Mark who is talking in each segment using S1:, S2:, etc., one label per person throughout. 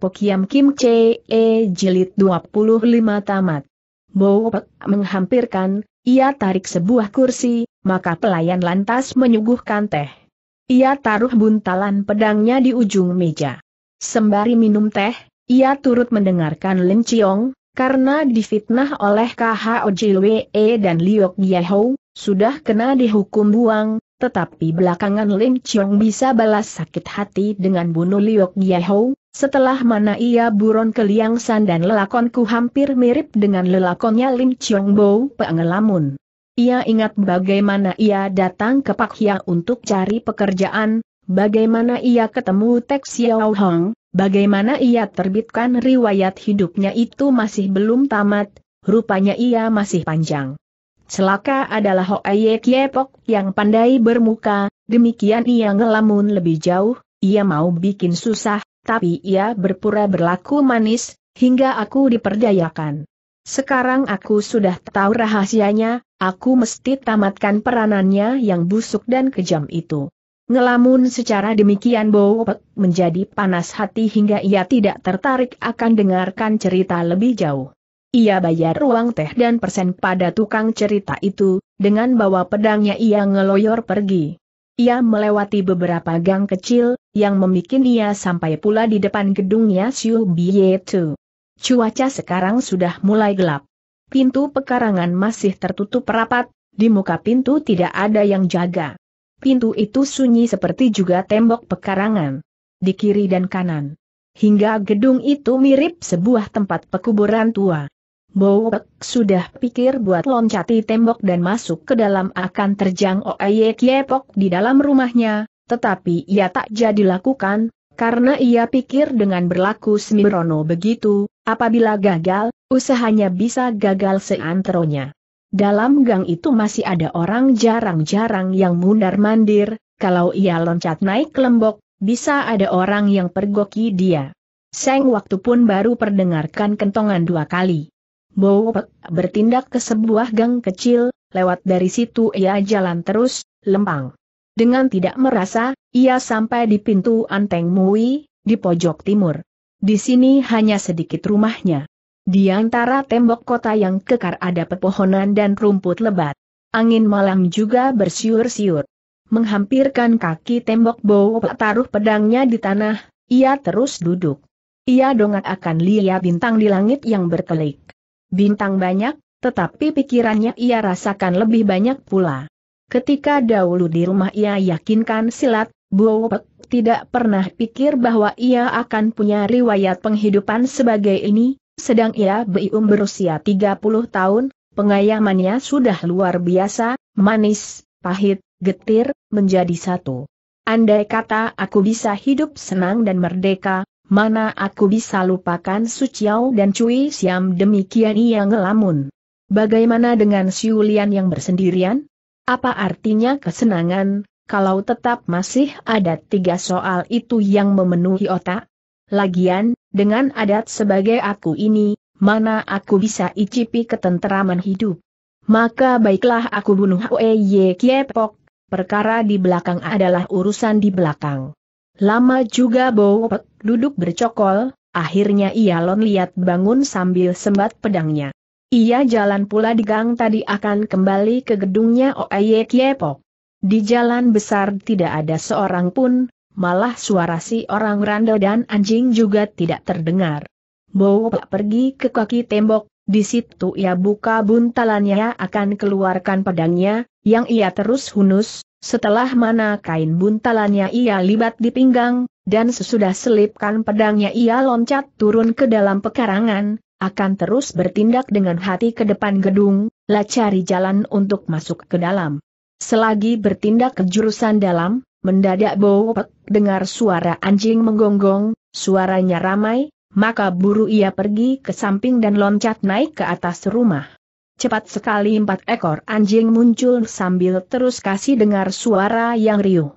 S1: Pokiam Kim Che E jilid 25 tamat. Bo menghampirkan, ia tarik sebuah kursi, maka pelayan lantas menyuguhkan teh. Ia taruh buntalan pedangnya di ujung meja. Sembari minum teh, ia turut mendengarkan Lin Chiong, karena difitnah oleh KHO Jilwe dan Liok Yahou, sudah kena dihukum buang, tetapi belakangan Lim Chiong bisa balas sakit hati dengan bunuh Liok Yahou, setelah mana ia buron ke Liang San dan lelakonku hampir mirip dengan lelakonnya Lim Chiong Bo pengelamun. Ia ingat bagaimana ia datang ke Pak Hia untuk cari pekerjaan, bagaimana ia ketemu Tek Xiao Hong, bagaimana ia terbitkan riwayat hidupnya itu masih belum tamat, rupanya ia masih panjang. Celaka adalah Hoaye Kiepok yang pandai bermuka, demikian ia ngelamun lebih jauh, ia mau bikin susah, tapi ia berpura berlaku manis, hingga aku diperdayakan. Sekarang aku sudah tahu rahasianya, aku mesti tamatkan peranannya yang busuk dan kejam itu. Ngelamun secara demikian Bowopek menjadi panas hati hingga ia tidak tertarik akan dengarkan cerita lebih jauh. Ia bayar ruang teh dan persen pada tukang cerita itu, dengan bawa pedangnya ia ngeloyor pergi. Ia melewati beberapa gang kecil, yang membuat ia sampai pula di depan gedungnya Siu Bie Tu. Cuaca sekarang sudah mulai gelap. Pintu pekarangan masih tertutup rapat, di muka pintu tidak ada yang jaga. Pintu itu sunyi seperti juga tembok pekarangan. Di kiri dan kanan. Hingga gedung itu mirip sebuah tempat pekuburan tua. Bowek sudah pikir buat loncati tembok dan masuk ke dalam akan terjang Oye Kiepok di dalam rumahnya, tetapi ia tak jadi lakukan, karena ia pikir dengan berlaku Semirono begitu, apabila gagal, usahanya bisa gagal seantronya. Dalam gang itu masih ada orang jarang-jarang yang mundar-mandir, kalau ia loncat naik lembok, bisa ada orang yang pergoki dia. Seng waktu pun baru perdengarkan kentongan dua kali. Bowo bertindak ke sebuah gang kecil, lewat dari situ ia jalan terus, lempang. Dengan tidak merasa, ia sampai di pintu Anteng Mui, di pojok timur. Di sini hanya sedikit rumahnya. Di antara tembok kota yang kekar ada pepohonan dan rumput lebat. Angin malam juga bersiur-siur. Menghampirkan kaki tembok Bowo taruh pedangnya di tanah, ia terus duduk. Ia dongak akan lihat bintang di langit yang berkelik. Bintang banyak, tetapi pikirannya ia rasakan lebih banyak pula. Ketika dahulu di rumah ia yakinkan silat, Buopek tidak pernah pikir bahwa ia akan punya riwayat penghidupan sebagai ini, sedang ia beium berusia 30 tahun, pengayamannya sudah luar biasa, manis, pahit, getir, menjadi satu. Andai kata aku bisa hidup senang dan merdeka, Mana aku bisa lupakan Su Chiao dan Cui Siam demikian ia ngelamun. Bagaimana dengan Siulian yang bersendirian? Apa artinya kesenangan, kalau tetap masih ada tiga soal itu yang memenuhi otak? Lagian, dengan adat sebagai aku ini, mana aku bisa icipi ketenteraman hidup? Maka baiklah aku bunuh Ye Kiepok, perkara di belakang adalah urusan di belakang. Lama juga Bowot duduk bercokol, akhirnya ia lon lihat bangun sambil sembat pedangnya. Ia jalan pula di gang tadi akan kembali ke gedungnya Oye Kiepok. Di jalan besar tidak ada seorang pun, malah suara si orang randa dan anjing juga tidak terdengar. Bopak pergi ke kaki tembok, di situ ia buka buntalannya akan keluarkan pedangnya, yang ia terus hunus, setelah mana kain buntalannya ia libat di pinggang, dan sesudah selipkan pedangnya ia loncat turun ke dalam pekarangan, akan terus bertindak dengan hati ke depan gedung, lah cari jalan untuk masuk ke dalam. Selagi bertindak ke jurusan dalam, mendadak bopek dengar suara anjing menggonggong, suaranya ramai, maka buru ia pergi ke samping dan loncat naik ke atas rumah. Cepat sekali empat ekor anjing muncul sambil terus kasih dengar suara yang riuh.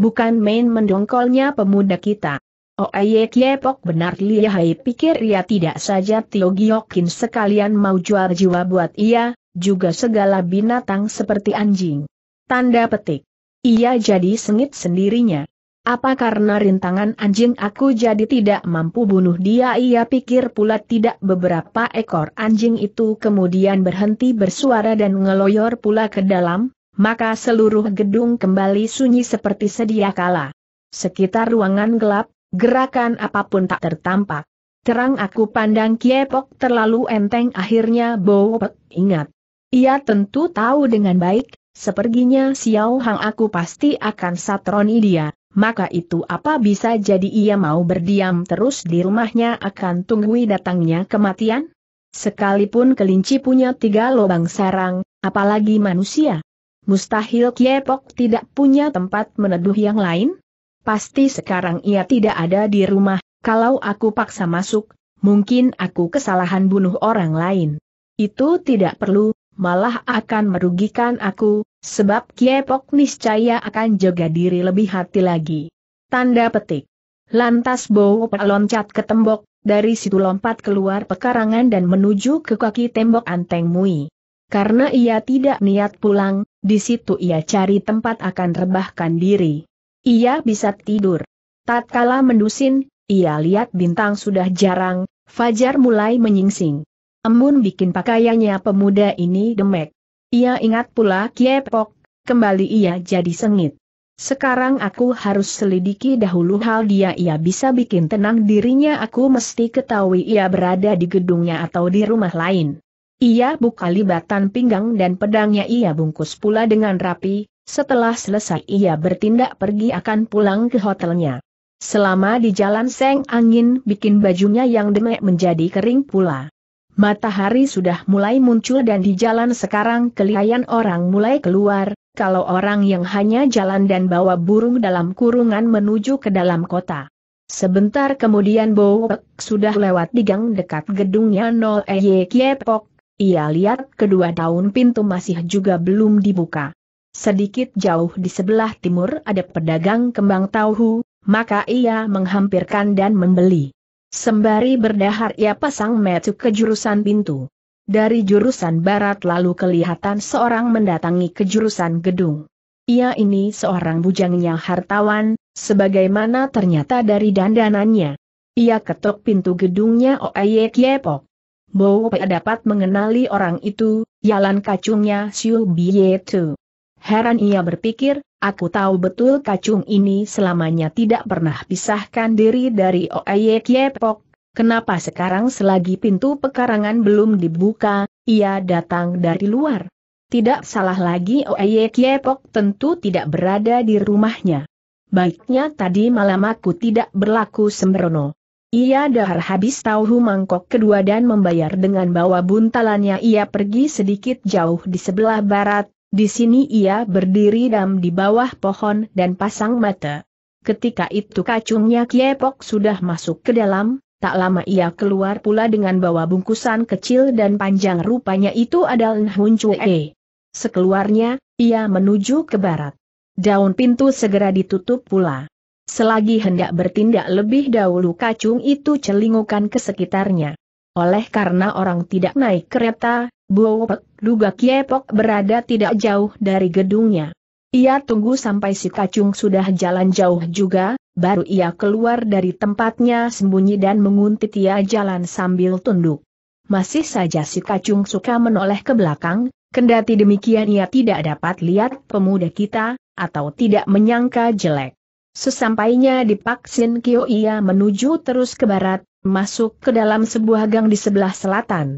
S1: Bukan main mendongkolnya pemuda kita. Oh eh, ya Kiepok benar lihai pikir ia tidak saja Tio Giokin sekalian mau jual jiwa buat ia, juga segala binatang seperti anjing. Tanda petik. Ia jadi sengit sendirinya. Apa karena rintangan anjing aku jadi tidak mampu bunuh dia? Ia pikir pula tidak beberapa ekor anjing itu kemudian berhenti bersuara dan ngeloyor pula ke dalam, maka seluruh gedung kembali sunyi seperti sedia kala. Sekitar ruangan gelap, gerakan apapun tak tertampak. Terang aku pandang Kiepok terlalu enteng akhirnya bopek ingat. Ia tentu tahu dengan baik, seperginya Xiao Hang aku pasti akan satroni dia maka itu apa bisa jadi ia mau berdiam terus di rumahnya akan tunggui datangnya kematian? Sekalipun kelinci punya tiga lubang sarang, apalagi manusia. Mustahil Kiepok tidak punya tempat meneduh yang lain? Pasti sekarang ia tidak ada di rumah, kalau aku paksa masuk, mungkin aku kesalahan bunuh orang lain. Itu tidak perlu, malah akan merugikan aku, Sebab Kiepok niscaya akan jaga diri lebih hati lagi. Tanda petik. Lantas Bowo loncat ke tembok, dari situ lompat keluar pekarangan dan menuju ke kaki tembok Anteng Mui. Karena ia tidak niat pulang, di situ ia cari tempat akan rebahkan diri. Ia bisa tidur. Tatkala mendusin, ia lihat bintang sudah jarang, Fajar mulai menyingsing. Embun bikin pakaiannya pemuda ini demek. Ia ingat pula Kiepok, kembali ia jadi sengit. Sekarang aku harus selidiki dahulu hal dia ia bisa bikin tenang dirinya aku mesti ketahui ia berada di gedungnya atau di rumah lain. Ia buka libatan pinggang dan pedangnya ia bungkus pula dengan rapi, setelah selesai ia bertindak pergi akan pulang ke hotelnya. Selama di jalan seng angin bikin bajunya yang demek menjadi kering pula. Matahari sudah mulai muncul dan di jalan sekarang kelihayan orang mulai keluar, kalau orang yang hanya jalan dan bawa burung dalam kurungan menuju ke dalam kota. Sebentar kemudian Bowek sudah lewat di gang dekat gedungnya 0 Eye Kiepok, ia lihat kedua daun pintu masih juga belum dibuka. Sedikit jauh di sebelah timur ada pedagang kembang tahu, maka ia menghampirkan dan membeli. Sembari berdahar ia pasang metu ke jurusan pintu. Dari jurusan barat lalu kelihatan seorang mendatangi ke jurusan gedung. Ia ini seorang bujangnya hartawan, sebagaimana ternyata dari dandanannya. Ia ketok pintu gedungnya Oeyek Kiepok. Bo dapat mengenali orang itu, Yalan kacungnya Siu Bietu. Heran ia berpikir, aku tahu betul kacung ini selamanya tidak pernah pisahkan diri dari Oye Kiepok. kenapa sekarang selagi pintu pekarangan belum dibuka, ia datang dari luar? Tidak salah lagi Oye Kiepok tentu tidak berada di rumahnya. Baiknya tadi malam aku tidak berlaku sembrono. Ia dahar habis tahu mangkok kedua dan membayar dengan bawa buntalannya ia pergi sedikit jauh di sebelah barat, di sini ia berdiri dam di bawah pohon dan pasang mata. Ketika itu kacungnya Kiepok sudah masuk ke dalam, tak lama ia keluar pula dengan bawa bungkusan kecil dan panjang rupanya itu adalah Nhun Chue. Sekeluarnya, ia menuju ke barat. Daun pintu segera ditutup pula. Selagi hendak bertindak lebih dahulu kacung itu celingukan ke sekitarnya. Oleh karena orang tidak naik kereta, Buopek, Luga Kiepok berada tidak jauh dari gedungnya. Ia tunggu sampai si kacung sudah jalan jauh juga, baru ia keluar dari tempatnya sembunyi dan menguntit ia jalan sambil tunduk. Masih saja si kacung suka menoleh ke belakang, kendati demikian ia tidak dapat lihat pemuda kita, atau tidak menyangka jelek. Sesampainya di Sin Kyo ia menuju terus ke barat, masuk ke dalam sebuah gang di sebelah selatan.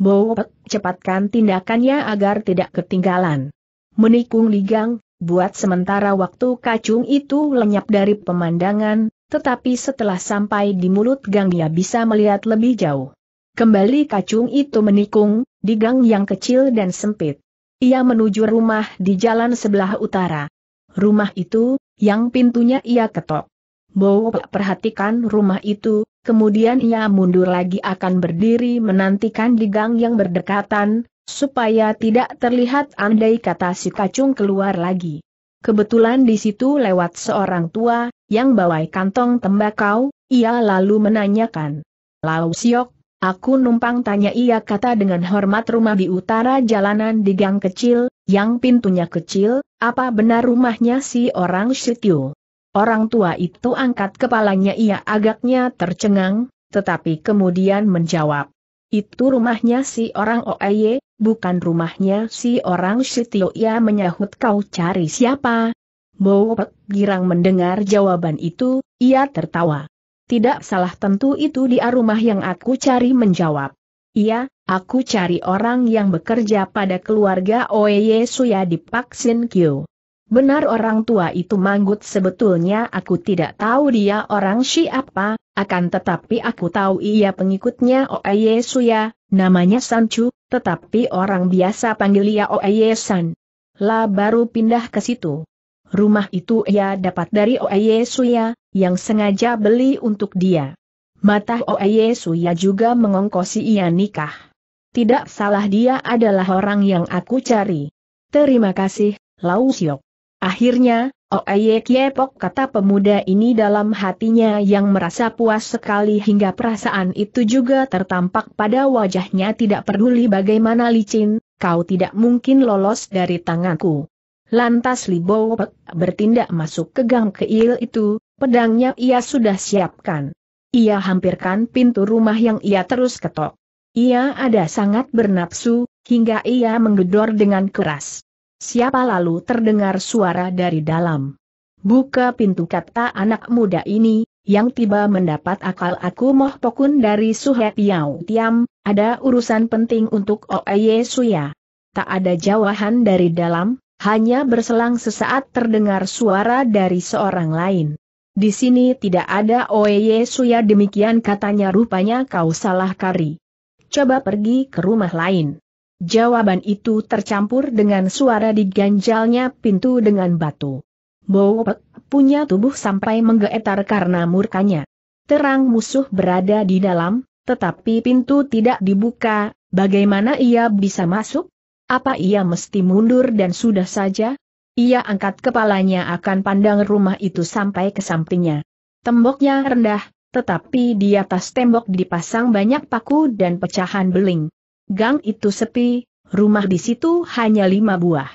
S1: Bowpek, cepatkan tindakannya agar tidak ketinggalan. Menikung ligang, buat sementara waktu kacung itu lenyap dari pemandangan, tetapi setelah sampai di mulut gang ia bisa melihat lebih jauh. Kembali kacung itu menikung, di gang yang kecil dan sempit. Ia menuju rumah di jalan sebelah utara. Rumah itu, yang pintunya ia ketok. Bowo perhatikan rumah itu, kemudian ia mundur lagi akan berdiri menantikan di gang yang berdekatan, supaya tidak terlihat andai kata si kacung keluar lagi. Kebetulan di situ lewat seorang tua, yang bawa kantong tembakau, ia lalu menanyakan. Lau Siok, aku numpang tanya ia kata dengan hormat rumah di utara jalanan di gang kecil, yang pintunya kecil, apa benar rumahnya si orang Sitio? Orang tua itu angkat kepalanya ia agaknya tercengang, tetapi kemudian menjawab. Itu rumahnya si orang Oeye, bukan rumahnya si orang Sitio ia menyahut kau cari siapa. Bowet girang mendengar jawaban itu, ia tertawa. Tidak salah tentu itu dia rumah yang aku cari menjawab. Iya, aku cari orang yang bekerja pada keluarga Oeye Suya di Pak Sin Kyo. Benar orang tua itu manggut sebetulnya aku tidak tahu dia orang siapa, akan tetapi aku tahu ia pengikutnya Oeye Suya, namanya Sanchu, tetapi orang biasa panggil ia Oeye San. Lah baru pindah ke situ. Rumah itu ia dapat dari Oeye Suya, yang sengaja beli untuk dia. Mata Oeye Suya juga mengongkosi ia nikah. Tidak salah dia adalah orang yang aku cari. Terima kasih, Lau Siok. Akhirnya, Oeye oh Kiepok kata pemuda ini dalam hatinya yang merasa puas sekali hingga perasaan itu juga tertampak pada wajahnya tidak peduli bagaimana licin, kau tidak mungkin lolos dari tanganku. Lantas Li Bowek bertindak masuk ke gang keil itu, pedangnya ia sudah siapkan. Ia hampirkan pintu rumah yang ia terus ketok. Ia ada sangat bernapsu, hingga ia menggedor dengan keras. Siapa lalu terdengar suara dari dalam? Buka pintu kata anak muda ini, yang tiba mendapat akal aku moh pokun dari Suhe Piau Tiam, ada urusan penting untuk Oeye Suya. Tak ada jawahan dari dalam, hanya berselang sesaat terdengar suara dari seorang lain. Di sini tidak ada Oeye Suya demikian katanya rupanya kau salah kari. Coba pergi ke rumah lain. Jawaban itu tercampur dengan suara diganjalnya pintu dengan batu. Bowpek punya tubuh sampai menggeetar karena murkanya. Terang musuh berada di dalam, tetapi pintu tidak dibuka, bagaimana ia bisa masuk? Apa ia mesti mundur dan sudah saja? Ia angkat kepalanya akan pandang rumah itu sampai ke sampingnya. Temboknya rendah, tetapi di atas tembok dipasang banyak paku dan pecahan beling. Gang itu sepi, rumah di situ hanya lima buah.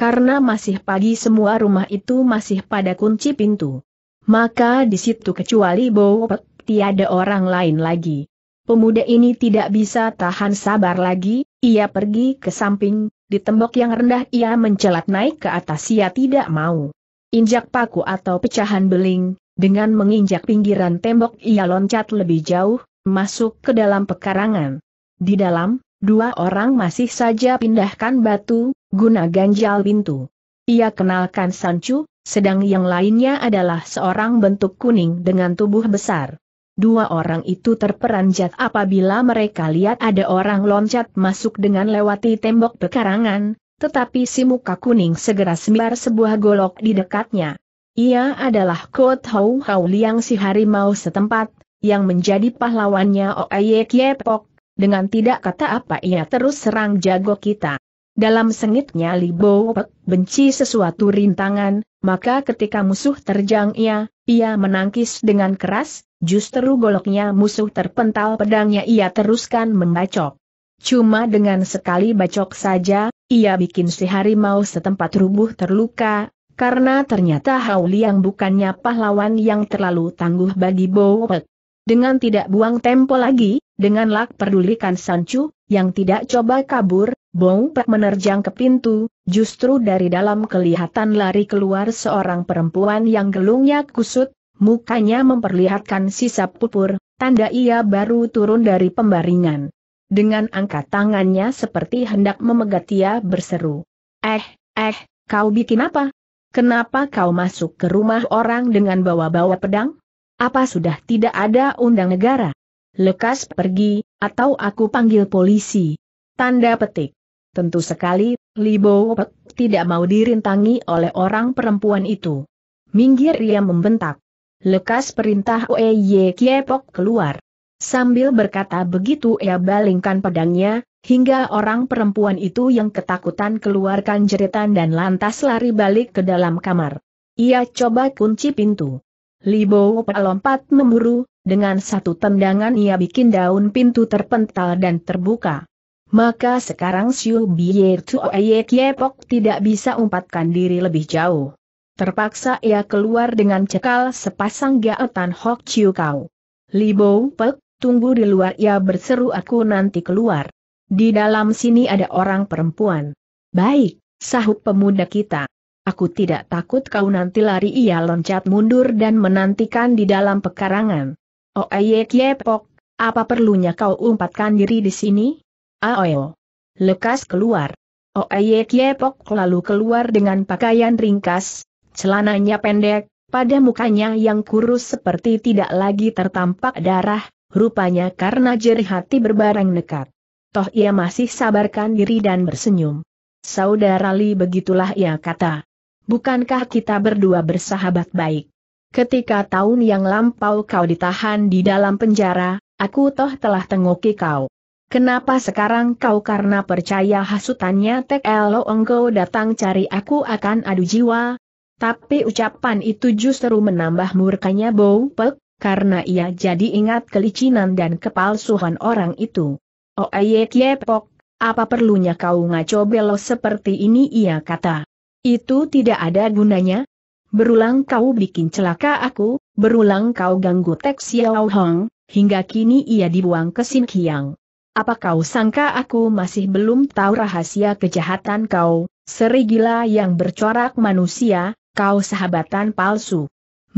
S1: Karena masih pagi semua rumah itu masih pada kunci pintu. Maka di situ kecuali Bowopek tiada orang lain lagi. Pemuda ini tidak bisa tahan sabar lagi, ia pergi ke samping, di tembok yang rendah ia mencelat naik ke atas ia tidak mau. Injak paku atau pecahan beling, dengan menginjak pinggiran tembok ia loncat lebih jauh, masuk ke dalam pekarangan. Di dalam, Dua orang masih saja pindahkan batu, guna ganjal pintu. Ia kenalkan Sancu, sedang yang lainnya adalah seorang bentuk kuning dengan tubuh besar. Dua orang itu terperanjat apabila mereka lihat ada orang loncat masuk dengan lewati tembok pekarangan, tetapi si muka kuning segera sembar sebuah golok di dekatnya. Ia adalah Kot Hau Hau Liang si harimau setempat, yang menjadi pahlawannya Oeye Kiepok, dengan tidak kata apa ia terus serang jago kita. Dalam sengitnya Li Bo benci sesuatu rintangan, maka ketika musuh terjang ia, ia menangkis dengan keras, justru goloknya musuh terpental pedangnya ia teruskan membacok. Cuma dengan sekali bacok saja, ia bikin si harimau setempat rubuh terluka, karena ternyata Hauli yang bukannya pahlawan yang terlalu tangguh bagi Bowe. Dengan tidak buang tempo lagi, dengan lak perdulikan Sancu, yang tidak coba kabur, Bong Pek menerjang ke pintu, justru dari dalam kelihatan lari keluar seorang perempuan yang gelungnya kusut, mukanya memperlihatkan sisa pupur, tanda ia baru turun dari pembaringan. Dengan angkat tangannya seperti hendak memegat ia berseru. Eh, eh, kau bikin apa? Kenapa kau masuk ke rumah orang dengan bawa-bawa pedang? Apa sudah tidak ada undang negara? Lekas pergi, atau aku panggil polisi. Tanda petik. Tentu sekali, Libo Pek tidak mau dirintangi oleh orang perempuan itu. Minggir ia membentak. Lekas perintah Oeye Kiepok keluar. Sambil berkata begitu ia balingkan pedangnya, hingga orang perempuan itu yang ketakutan keluarkan jeritan dan lantas lari balik ke dalam kamar. Ia coba kunci pintu. Libo lompat memburu, dengan satu tendangan ia bikin daun pintu terpental dan terbuka. Maka sekarang Xiu Biye Tuoye Kiepok tidak bisa umpatkan diri lebih jauh. Terpaksa ia keluar dengan cekal sepasang gaetan Hok Chiu Kau. Libo Pek, tunggu di luar ia berseru aku nanti keluar. Di dalam sini ada orang perempuan. Baik, sahut pemuda kita. Aku tidak takut kau nanti lari ia loncat mundur dan menantikan di dalam pekarangan. Oh Oeyek yepok, apa perlunya kau umpatkan diri di sini? Aoyo. Lekas keluar. Oh Oeyek yepok lalu keluar dengan pakaian ringkas, celananya pendek, pada mukanya yang kurus seperti tidak lagi tertampak darah, rupanya karena jerih hati berbareng nekat. Toh ia masih sabarkan diri dan bersenyum. Saudara Li begitulah ia kata bukankah kita berdua bersahabat baik? Ketika tahun yang lampau kau ditahan di dalam penjara, aku toh telah tengoki kau. Kenapa sekarang kau karena percaya hasutannya Tek Elo engkau datang cari aku akan adu jiwa? Tapi ucapan itu justru menambah murkanya Bow Pek, karena ia jadi ingat kelicinan dan kepalsuan orang itu. Oh ayek yepok, apa perlunya kau ngaco belo seperti ini ia kata. Itu tidak ada gunanya. Berulang kau bikin celaka aku, berulang kau ganggu Tek Xiao Hong, hingga kini ia dibuang ke Sin Kiang. Apa kau sangka aku masih belum tahu rahasia kejahatan kau, serigila yang bercorak manusia, kau sahabatan palsu.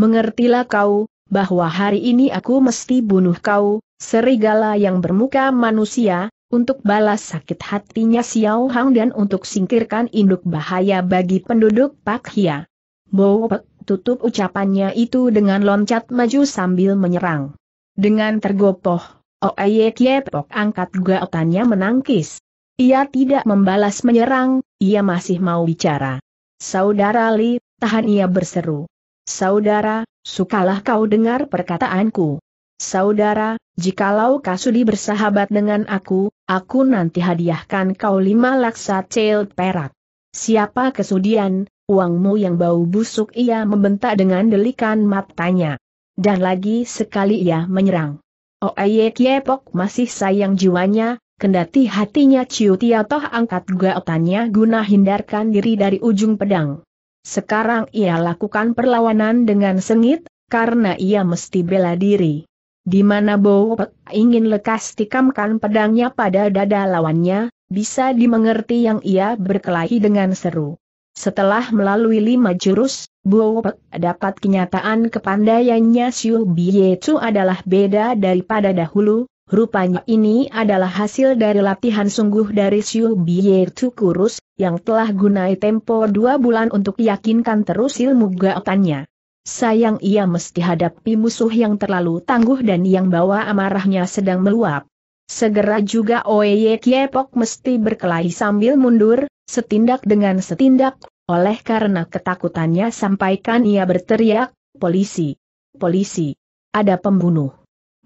S1: Mengertilah kau, bahwa hari ini aku mesti bunuh kau, serigala yang bermuka manusia, untuk balas sakit hatinya Xiao Hang dan untuk singkirkan induk bahaya bagi penduduk Pak Hia. Bo Pek tutup ucapannya itu dengan loncat maju sambil menyerang. Dengan tergopoh, Oye Kiepok angkat gaotannya menangkis. Ia tidak membalas menyerang, ia masih mau bicara. Saudara Li, tahan ia berseru. Saudara, sukalah kau dengar perkataanku. Saudara, jikalau Kasudi bersahabat dengan aku, aku nanti hadiahkan kau lima laksa cel perak. Siapa kesudian, uangmu yang bau busuk ia membentak dengan delikan matanya. Dan lagi sekali ia menyerang. Oh Oeye Kiepok masih sayang jiwanya, kendati hatinya Ciu Tia toh angkat gaotannya guna hindarkan diri dari ujung pedang. Sekarang ia lakukan perlawanan dengan sengit, karena ia mesti bela diri. Di mana Bow ingin lekas tikamkan pedangnya pada dada lawannya, bisa dimengerti yang ia berkelahi dengan seru. Setelah melalui lima jurus, Bow dapat kenyataan kepandaiannya Xiu Bie Chu adalah beda daripada dahulu, Rupanya ini adalah hasil dari latihan sungguh dari Xiu Bie Chu Kurus, yang telah gunai tempo dua bulan untuk yakinkan terus ilmu gaotannya. Sayang ia mesti hadapi musuh yang terlalu tangguh dan yang bawa amarahnya sedang meluap. Segera juga Oye Kiepok mesti berkelahi sambil mundur, setindak dengan setindak, oleh karena ketakutannya sampaikan ia berteriak, polisi, polisi, ada pembunuh.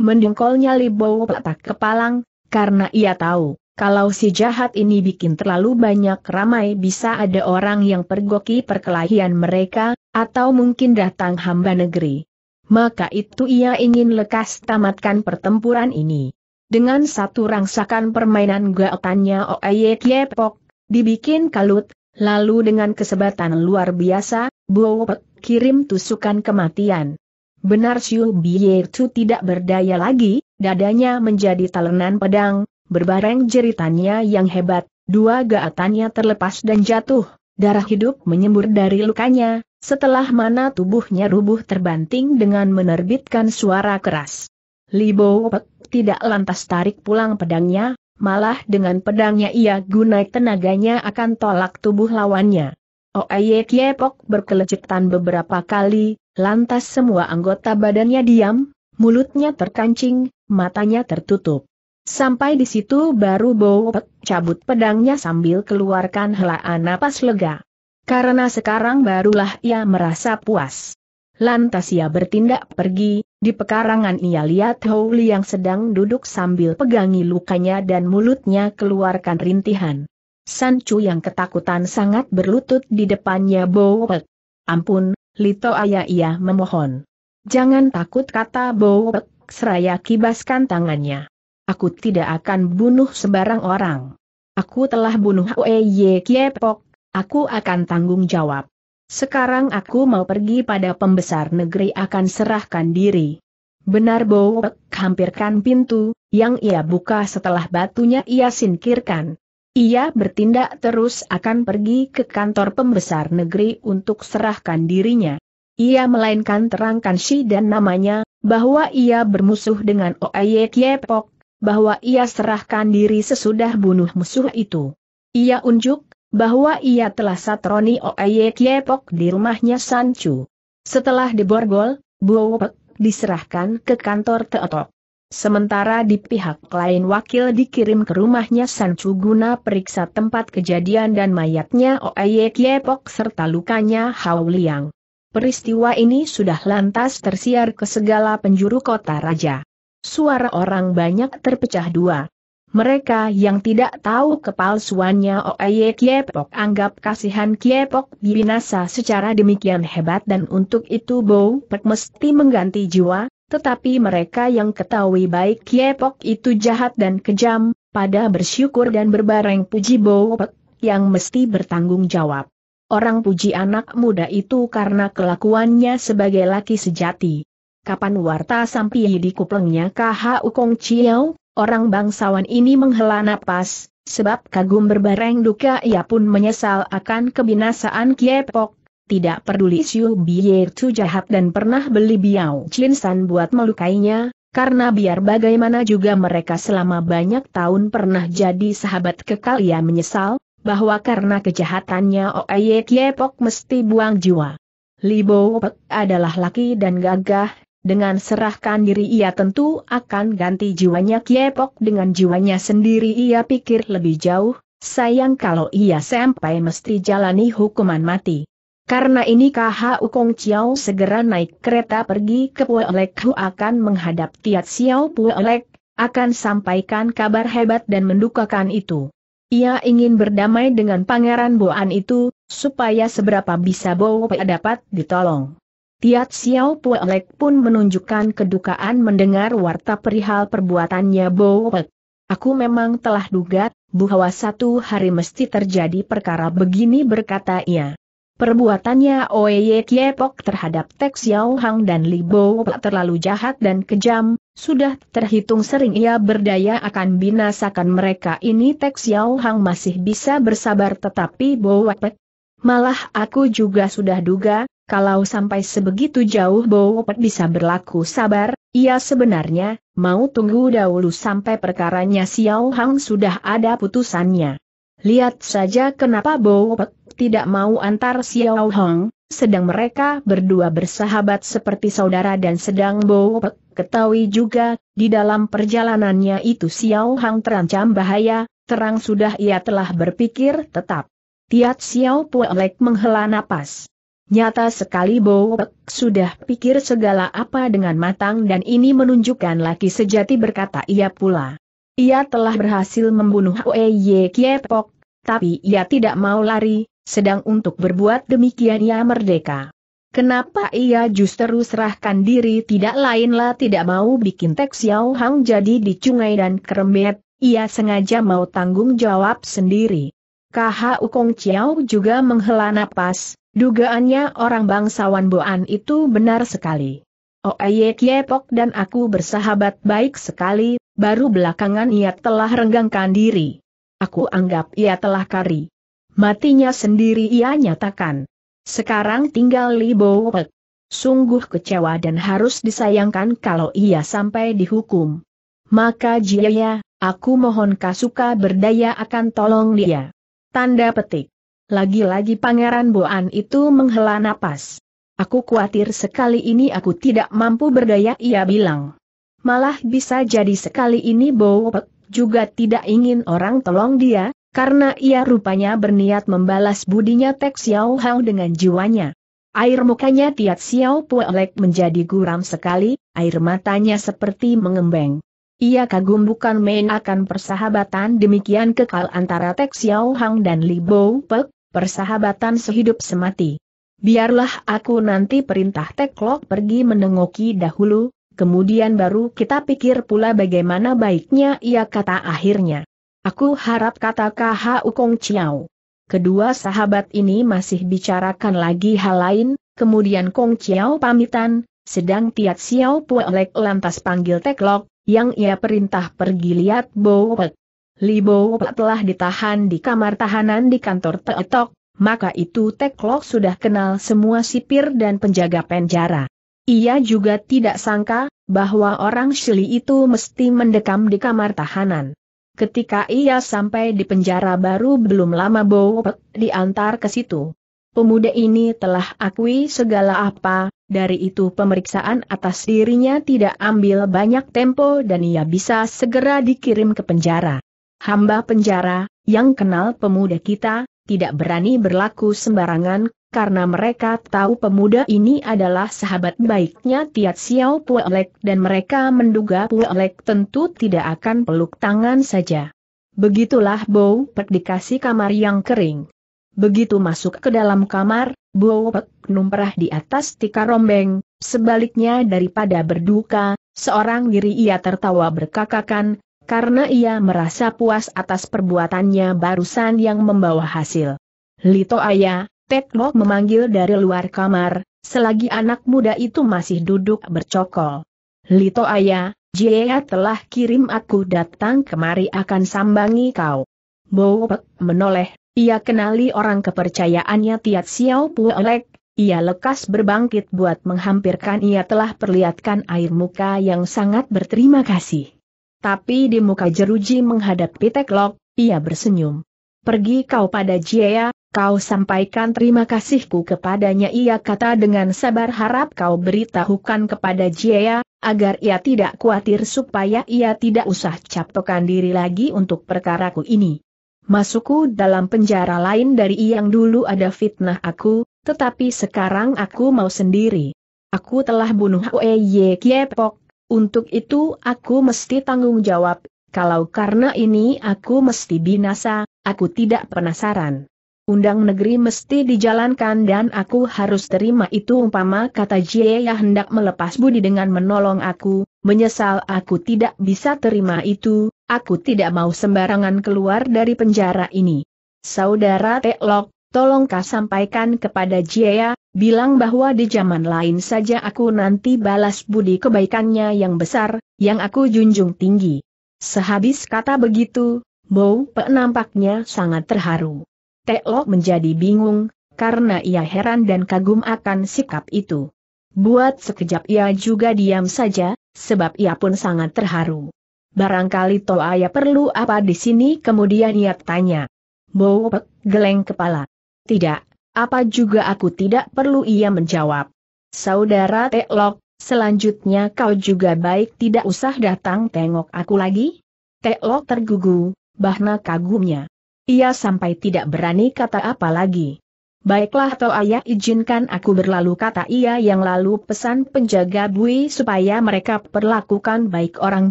S1: Mendengkolnya Libowo tak kepalang, karena ia tahu, kalau si jahat ini bikin terlalu banyak ramai bisa ada orang yang pergoki perkelahian mereka, atau mungkin datang hamba negeri. Maka itu ia ingin lekas tamatkan pertempuran ini. Dengan satu rangsakan permainan gaotannya Oye Kiepok, dibikin kalut, lalu dengan kesebatan luar biasa, Bowok kirim tusukan kematian. Benar Siu Biye Tu tidak berdaya lagi, dadanya menjadi talenan pedang, berbareng jeritannya yang hebat, dua gaatannya terlepas dan jatuh, darah hidup menyembur dari lukanya, setelah mana tubuhnya rubuh terbanting dengan menerbitkan suara keras. Li Bopek tidak lantas tarik pulang pedangnya, malah dengan pedangnya ia gunai tenaganya akan tolak tubuh lawannya. Oeye Kiepok berkelecetan beberapa kali, lantas semua anggota badannya diam, mulutnya terkancing, matanya tertutup. Sampai di situ baru Bowopek cabut pedangnya sambil keluarkan helaan napas lega. Karena sekarang barulah ia merasa puas. Lantas ia bertindak pergi, di pekarangan ia lihat Houli yang sedang duduk sambil pegangi lukanya dan mulutnya keluarkan rintihan. Sancu yang ketakutan sangat berlutut di depannya Bowopek. Ampun, Lito ayah ia memohon. Jangan takut kata Bowopek seraya kibaskan tangannya. Aku tidak akan bunuh sembarang orang. Aku telah bunuh Oeye Kiepok, aku akan tanggung jawab. Sekarang aku mau pergi pada pembesar negeri akan serahkan diri. Benar Bowek hampirkan pintu, yang ia buka setelah batunya ia singkirkan. Ia bertindak terus akan pergi ke kantor pembesar negeri untuk serahkan dirinya. Ia melainkan terangkan si dan namanya, bahwa ia bermusuh dengan Oye Kiepok, bahwa ia serahkan diri sesudah bunuh musuh itu. Ia unjuk, bahwa ia telah satroni Oeye Kiepok di rumahnya Sancu. Setelah diborgol, Buopek diserahkan ke kantor Teotok. Sementara di pihak lain wakil dikirim ke rumahnya Sancu guna periksa tempat kejadian dan mayatnya Oeye Kiepok serta lukanya Hao Liang. Peristiwa ini sudah lantas tersiar ke segala penjuru kota raja. Suara orang banyak terpecah dua. Mereka yang tidak tahu kepalsuannya Oeye Kiepok anggap kasihan Kiepok binasa secara demikian hebat dan untuk itu Bow Pek mesti mengganti jiwa, tetapi mereka yang ketahui baik Kiepok itu jahat dan kejam, pada bersyukur dan berbareng puji Bow Pek, yang mesti bertanggung jawab. Orang puji anak muda itu karena kelakuannya sebagai laki sejati kapan warta sampai di kuplengnya KHU Kong Chiao, orang bangsawan ini menghela napas, sebab kagum berbareng duka ia pun menyesal akan kebinasaan Kiepok, tidak peduli Siu Biye tu jahat dan pernah beli Biao Chin San buat melukainya, karena biar bagaimana juga mereka selama banyak tahun pernah jadi sahabat kekal ia menyesal, bahwa karena kejahatannya Oye Kiepok mesti buang jiwa. Li Bo Pek adalah laki dan gagah, dengan serahkan diri ia tentu akan ganti jiwanya Kiepok dengan jiwanya sendiri ia pikir lebih jauh, sayang kalau ia sampai mesti jalani hukuman mati. Karena ini KHU Kong Chiao segera naik kereta pergi ke Puelek Hu akan menghadap Tiat Xiao Puelek, akan sampaikan kabar hebat dan mendukakan itu. Ia ingin berdamai dengan Pangeran Boan itu, supaya seberapa bisa Pe dapat ditolong. Tiat Xiao Puelek pun menunjukkan kedukaan mendengar warta perihal perbuatannya Bo Pek. Aku memang telah duga, bahwa satu hari mesti terjadi perkara begini berkata ia. Perbuatannya Oye Kiepok terhadap Tek Xiao Hang dan Li Bo Pek terlalu jahat dan kejam, sudah terhitung sering ia berdaya akan binasakan mereka ini Tek Xiao Hang masih bisa bersabar tetapi Bo Pek. Malah aku juga sudah duga, kalau sampai sebegitu jauh Bowopet bisa berlaku sabar, ia sebenarnya, mau tunggu dahulu sampai perkaranya Xiao Hang sudah ada putusannya. Lihat saja kenapa Bowopet tidak mau antar Xiao Hang, sedang mereka berdua bersahabat seperti saudara dan sedang Bowopet ketahui juga, di dalam perjalanannya itu Xiao Hang terancam bahaya, terang sudah ia telah berpikir tetap. Tiat Xiao Puelek menghela napas. Nyata sekali Bowek sudah pikir segala apa dengan matang dan ini menunjukkan laki sejati berkata ia pula. Ia telah berhasil membunuh Oeye Kiepok, tapi ia tidak mau lari, sedang untuk berbuat demikian ia merdeka. Kenapa ia justru serahkan diri tidak lainlah tidak mau bikin Tek Xiao Hang jadi dicungai dan Kerembet, ia sengaja mau tanggung jawab sendiri. Khu Kong Chiao juga menghela napas, Dugaannya orang bangsawan Boan itu benar sekali. Oye Kiepok dan aku bersahabat baik sekali, baru belakangan ia telah renggangkan diri. Aku anggap ia telah kari. Matinya sendiri ia nyatakan. Sekarang tinggal Li Bowek. Sungguh kecewa dan harus disayangkan kalau ia sampai dihukum. Maka Jia, aku mohon Kasuka berdaya akan tolong dia. Tanda petik. Lagi-lagi Pangeran Boan itu menghela napas. Aku khawatir sekali ini aku tidak mampu berdaya ia bilang. Malah bisa jadi sekali ini Bowpek juga tidak ingin orang tolong dia, karena ia rupanya berniat membalas budinya Tek Xiao Hao dengan jiwanya. Air mukanya Tiat Xiao Puelek menjadi guram sekali, air matanya seperti mengembeng. Ia kagum bukan main akan persahabatan demikian kekal antara Tek Xiao Hang dan Li Bo Pek, persahabatan sehidup semati. Biarlah aku nanti perintah Teklok pergi menengoki dahulu, kemudian baru kita pikir pula bagaimana baiknya ia kata akhirnya. Aku harap kata KH Ukong Chiao. Kedua sahabat ini masih bicarakan lagi hal lain, kemudian Kong Chiao pamitan, sedang Tiat Xiao Puelek lantas panggil Teklok, yang ia perintah pergi lihat Bowek. Libo telah ditahan di kamar tahanan di kantor Teetok, maka itu Teklok sudah kenal semua sipir dan penjaga penjara. Ia juga tidak sangka bahwa orang Shili itu mesti mendekam di kamar tahanan. Ketika ia sampai di penjara baru belum lama Bowo diantar ke situ. Pemuda ini telah akui segala apa, dari itu pemeriksaan atas dirinya tidak ambil banyak tempo dan ia bisa segera dikirim ke penjara. Hamba penjara, yang kenal pemuda kita, tidak berani berlaku sembarangan, karena mereka tahu pemuda ini adalah sahabat baiknya Tiat Xiao Puelek dan mereka menduga Puelek tentu tidak akan peluk tangan saja. Begitulah Bow Pet dikasih kamar yang kering. Begitu masuk ke dalam kamar, Bow Pet numperah di atas tika rombeng, sebaliknya daripada berduka, seorang diri ia tertawa berkakakan, karena ia merasa puas atas perbuatannya barusan yang membawa hasil. Lito Aya, Tekno memanggil dari luar kamar, selagi anak muda itu masih duduk bercokol. Lito Aya, Jia telah kirim aku datang kemari akan sambangi kau. Bowek menoleh, ia kenali orang kepercayaannya Tiat Xiao Puelek, ia lekas berbangkit buat menghampirkan ia telah perlihatkan air muka yang sangat berterima kasih tapi di muka jeruji menghadapi Teklok, ia bersenyum. Pergi kau pada Jiea, kau sampaikan terima kasihku kepadanya ia kata dengan sabar harap kau beritahukan kepada Jiea, agar ia tidak khawatir supaya ia tidak usah capokan diri lagi untuk perkaraku ini. Masukku dalam penjara lain dari yang dulu ada fitnah aku, tetapi sekarang aku mau sendiri. Aku telah bunuh Ye Kiepok, untuk itu aku mesti tanggung jawab, kalau karena ini aku mesti binasa, aku tidak penasaran. Undang negeri mesti dijalankan dan aku harus terima itu umpama kata Jieya hendak melepas budi dengan menolong aku, menyesal aku tidak bisa terima itu, aku tidak mau sembarangan keluar dari penjara ini. Saudara Teklok, Tolongkah sampaikan kepada Jaya, bilang bahwa di zaman lain saja aku nanti balas budi kebaikannya yang besar, yang aku junjung tinggi. Sehabis kata begitu, Bow Pe nampaknya sangat terharu. Teok menjadi bingung, karena ia heran dan kagum akan sikap itu. Buat sekejap ia juga diam saja, sebab ia pun sangat terharu. Barangkali ya perlu apa di sini kemudian ia tanya. Bo pe geleng kepala. Tidak, apa juga aku tidak perlu ia menjawab. Saudara Teklok, selanjutnya kau juga baik tidak usah datang tengok aku lagi? Teklok tergugu, bahna kagumnya. Ia sampai tidak berani kata apa lagi. Baiklah atau ayah izinkan aku berlalu kata ia yang lalu pesan penjaga bui supaya mereka perlakukan baik orang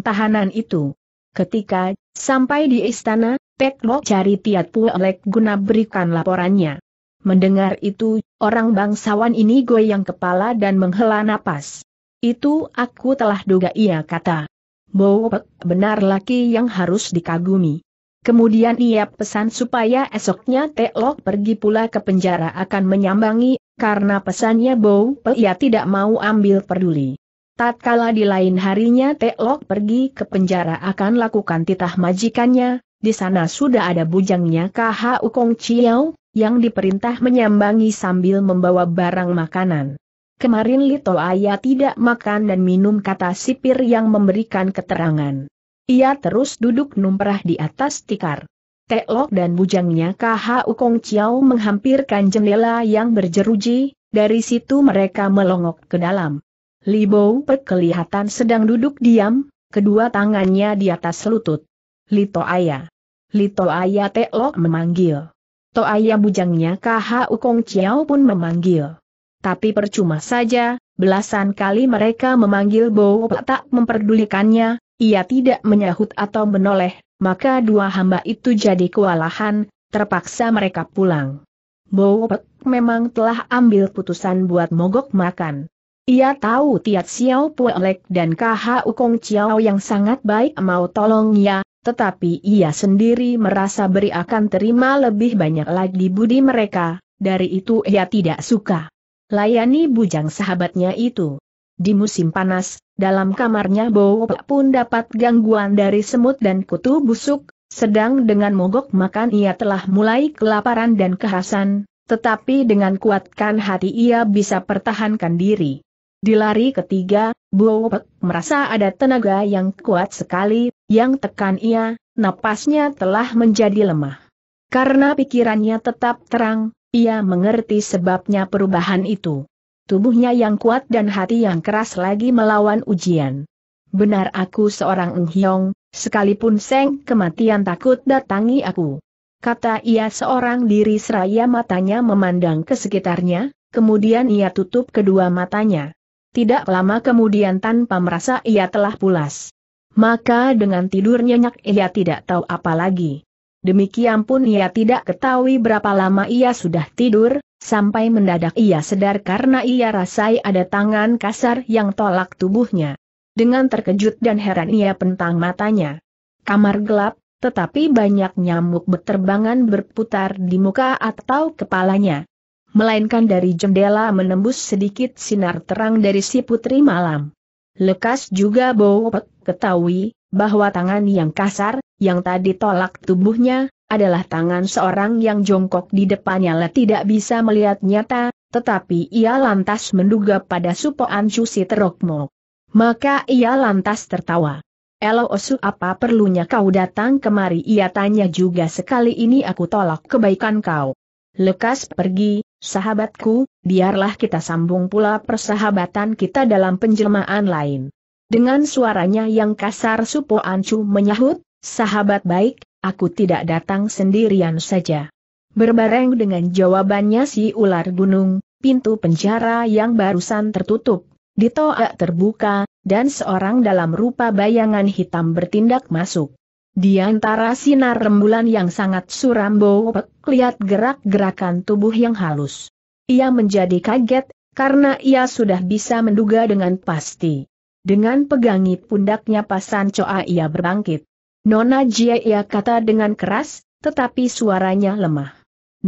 S1: tahanan itu. Ketika sampai di istana, Teklok cari Tiat pulek guna berikan laporannya. Mendengar itu, orang bangsawan ini goyang kepala dan menghela napas. Itu aku telah duga ia kata. Bowek benar laki yang harus dikagumi. Kemudian ia pesan supaya esoknya Teok pergi pula ke penjara akan menyambangi, karena pesannya Bow ia tidak mau ambil peduli. Tatkala di lain harinya Teok pergi ke penjara akan lakukan titah majikannya, di sana sudah ada bujangnya KHU Kong Chiao, yang diperintah menyambangi sambil membawa barang makanan. Kemarin Lito Aya tidak makan dan minum kata sipir yang memberikan keterangan. Ia terus duduk numprah di atas tikar. Teklok dan bujangnya KHU Kong Chiao menghampirkan jendela yang berjeruji, dari situ mereka melongok ke dalam. Li Libo perkelihatan sedang duduk diam, kedua tangannya di atas lutut. Lito Aya. Lito Aya Teklok memanggil. Toaya bujangnya KHU Kong Chiao pun memanggil. Tapi percuma saja, belasan kali mereka memanggil Bo tak memperdulikannya, ia tidak menyahut atau menoleh, maka dua hamba itu jadi kewalahan, terpaksa mereka pulang. Bo memang telah ambil putusan buat mogok makan. Ia tahu Tiat Xiao Pu Lek dan KHU Kong Chiao yang sangat baik mau tolongnya, tetapi ia sendiri merasa beri akan terima lebih banyak lagi budi mereka, dari itu ia tidak suka. Layani bujang sahabatnya itu. Di musim panas, dalam kamarnya Bowopak pun dapat gangguan dari semut dan kutu busuk, sedang dengan mogok makan ia telah mulai kelaparan dan kehasan, tetapi dengan kuatkan hati ia bisa pertahankan diri. Di lari ketiga, Bowopak merasa ada tenaga yang kuat sekali, yang tekan ia, napasnya telah menjadi lemah. Karena pikirannya tetap terang, ia mengerti sebabnya perubahan itu. Tubuhnya yang kuat dan hati yang keras lagi melawan ujian. Benar aku seorang Nghiong, sekalipun seng kematian takut datangi aku. Kata ia seorang diri seraya matanya memandang ke sekitarnya, kemudian ia tutup kedua matanya. Tidak lama kemudian tanpa merasa ia telah pulas. Maka dengan tidur nyenyak ia tidak tahu apa lagi. Demikian pun ia tidak ketahui berapa lama ia sudah tidur, sampai mendadak ia sedar karena ia rasai ada tangan kasar yang tolak tubuhnya. Dengan terkejut dan heran ia pentang matanya. Kamar gelap, tetapi banyak nyamuk berterbangan berputar di muka atau kepalanya. Melainkan dari jendela menembus sedikit sinar terang dari si putri malam. Lekas juga Bowpet ketahui, bahwa tangan yang kasar, yang tadi tolak tubuhnya, adalah tangan seorang yang jongkok di depannya Le tidak bisa melihat nyata, tetapi ia lantas menduga pada Supo Ancu si terokmok. Maka ia lantas tertawa. Elo Osu apa perlunya kau datang kemari ia tanya juga sekali ini aku tolak kebaikan kau. Lekas pergi, Sahabatku, biarlah kita sambung pula persahabatan kita dalam penjelmaan lain. Dengan suaranya yang kasar Supo Ancu menyahut, sahabat baik, aku tidak datang sendirian saja. Berbareng dengan jawabannya si ular gunung, pintu penjara yang barusan tertutup, ditoak terbuka, dan seorang dalam rupa bayangan hitam bertindak masuk. Di antara sinar rembulan yang sangat suram Bowok lihat gerak-gerakan tubuh yang halus. Ia menjadi kaget, karena ia sudah bisa menduga dengan pasti. Dengan pegangi pundaknya pasan coa ia berbangkit. Nona Jia ia kata dengan keras, tetapi suaranya lemah.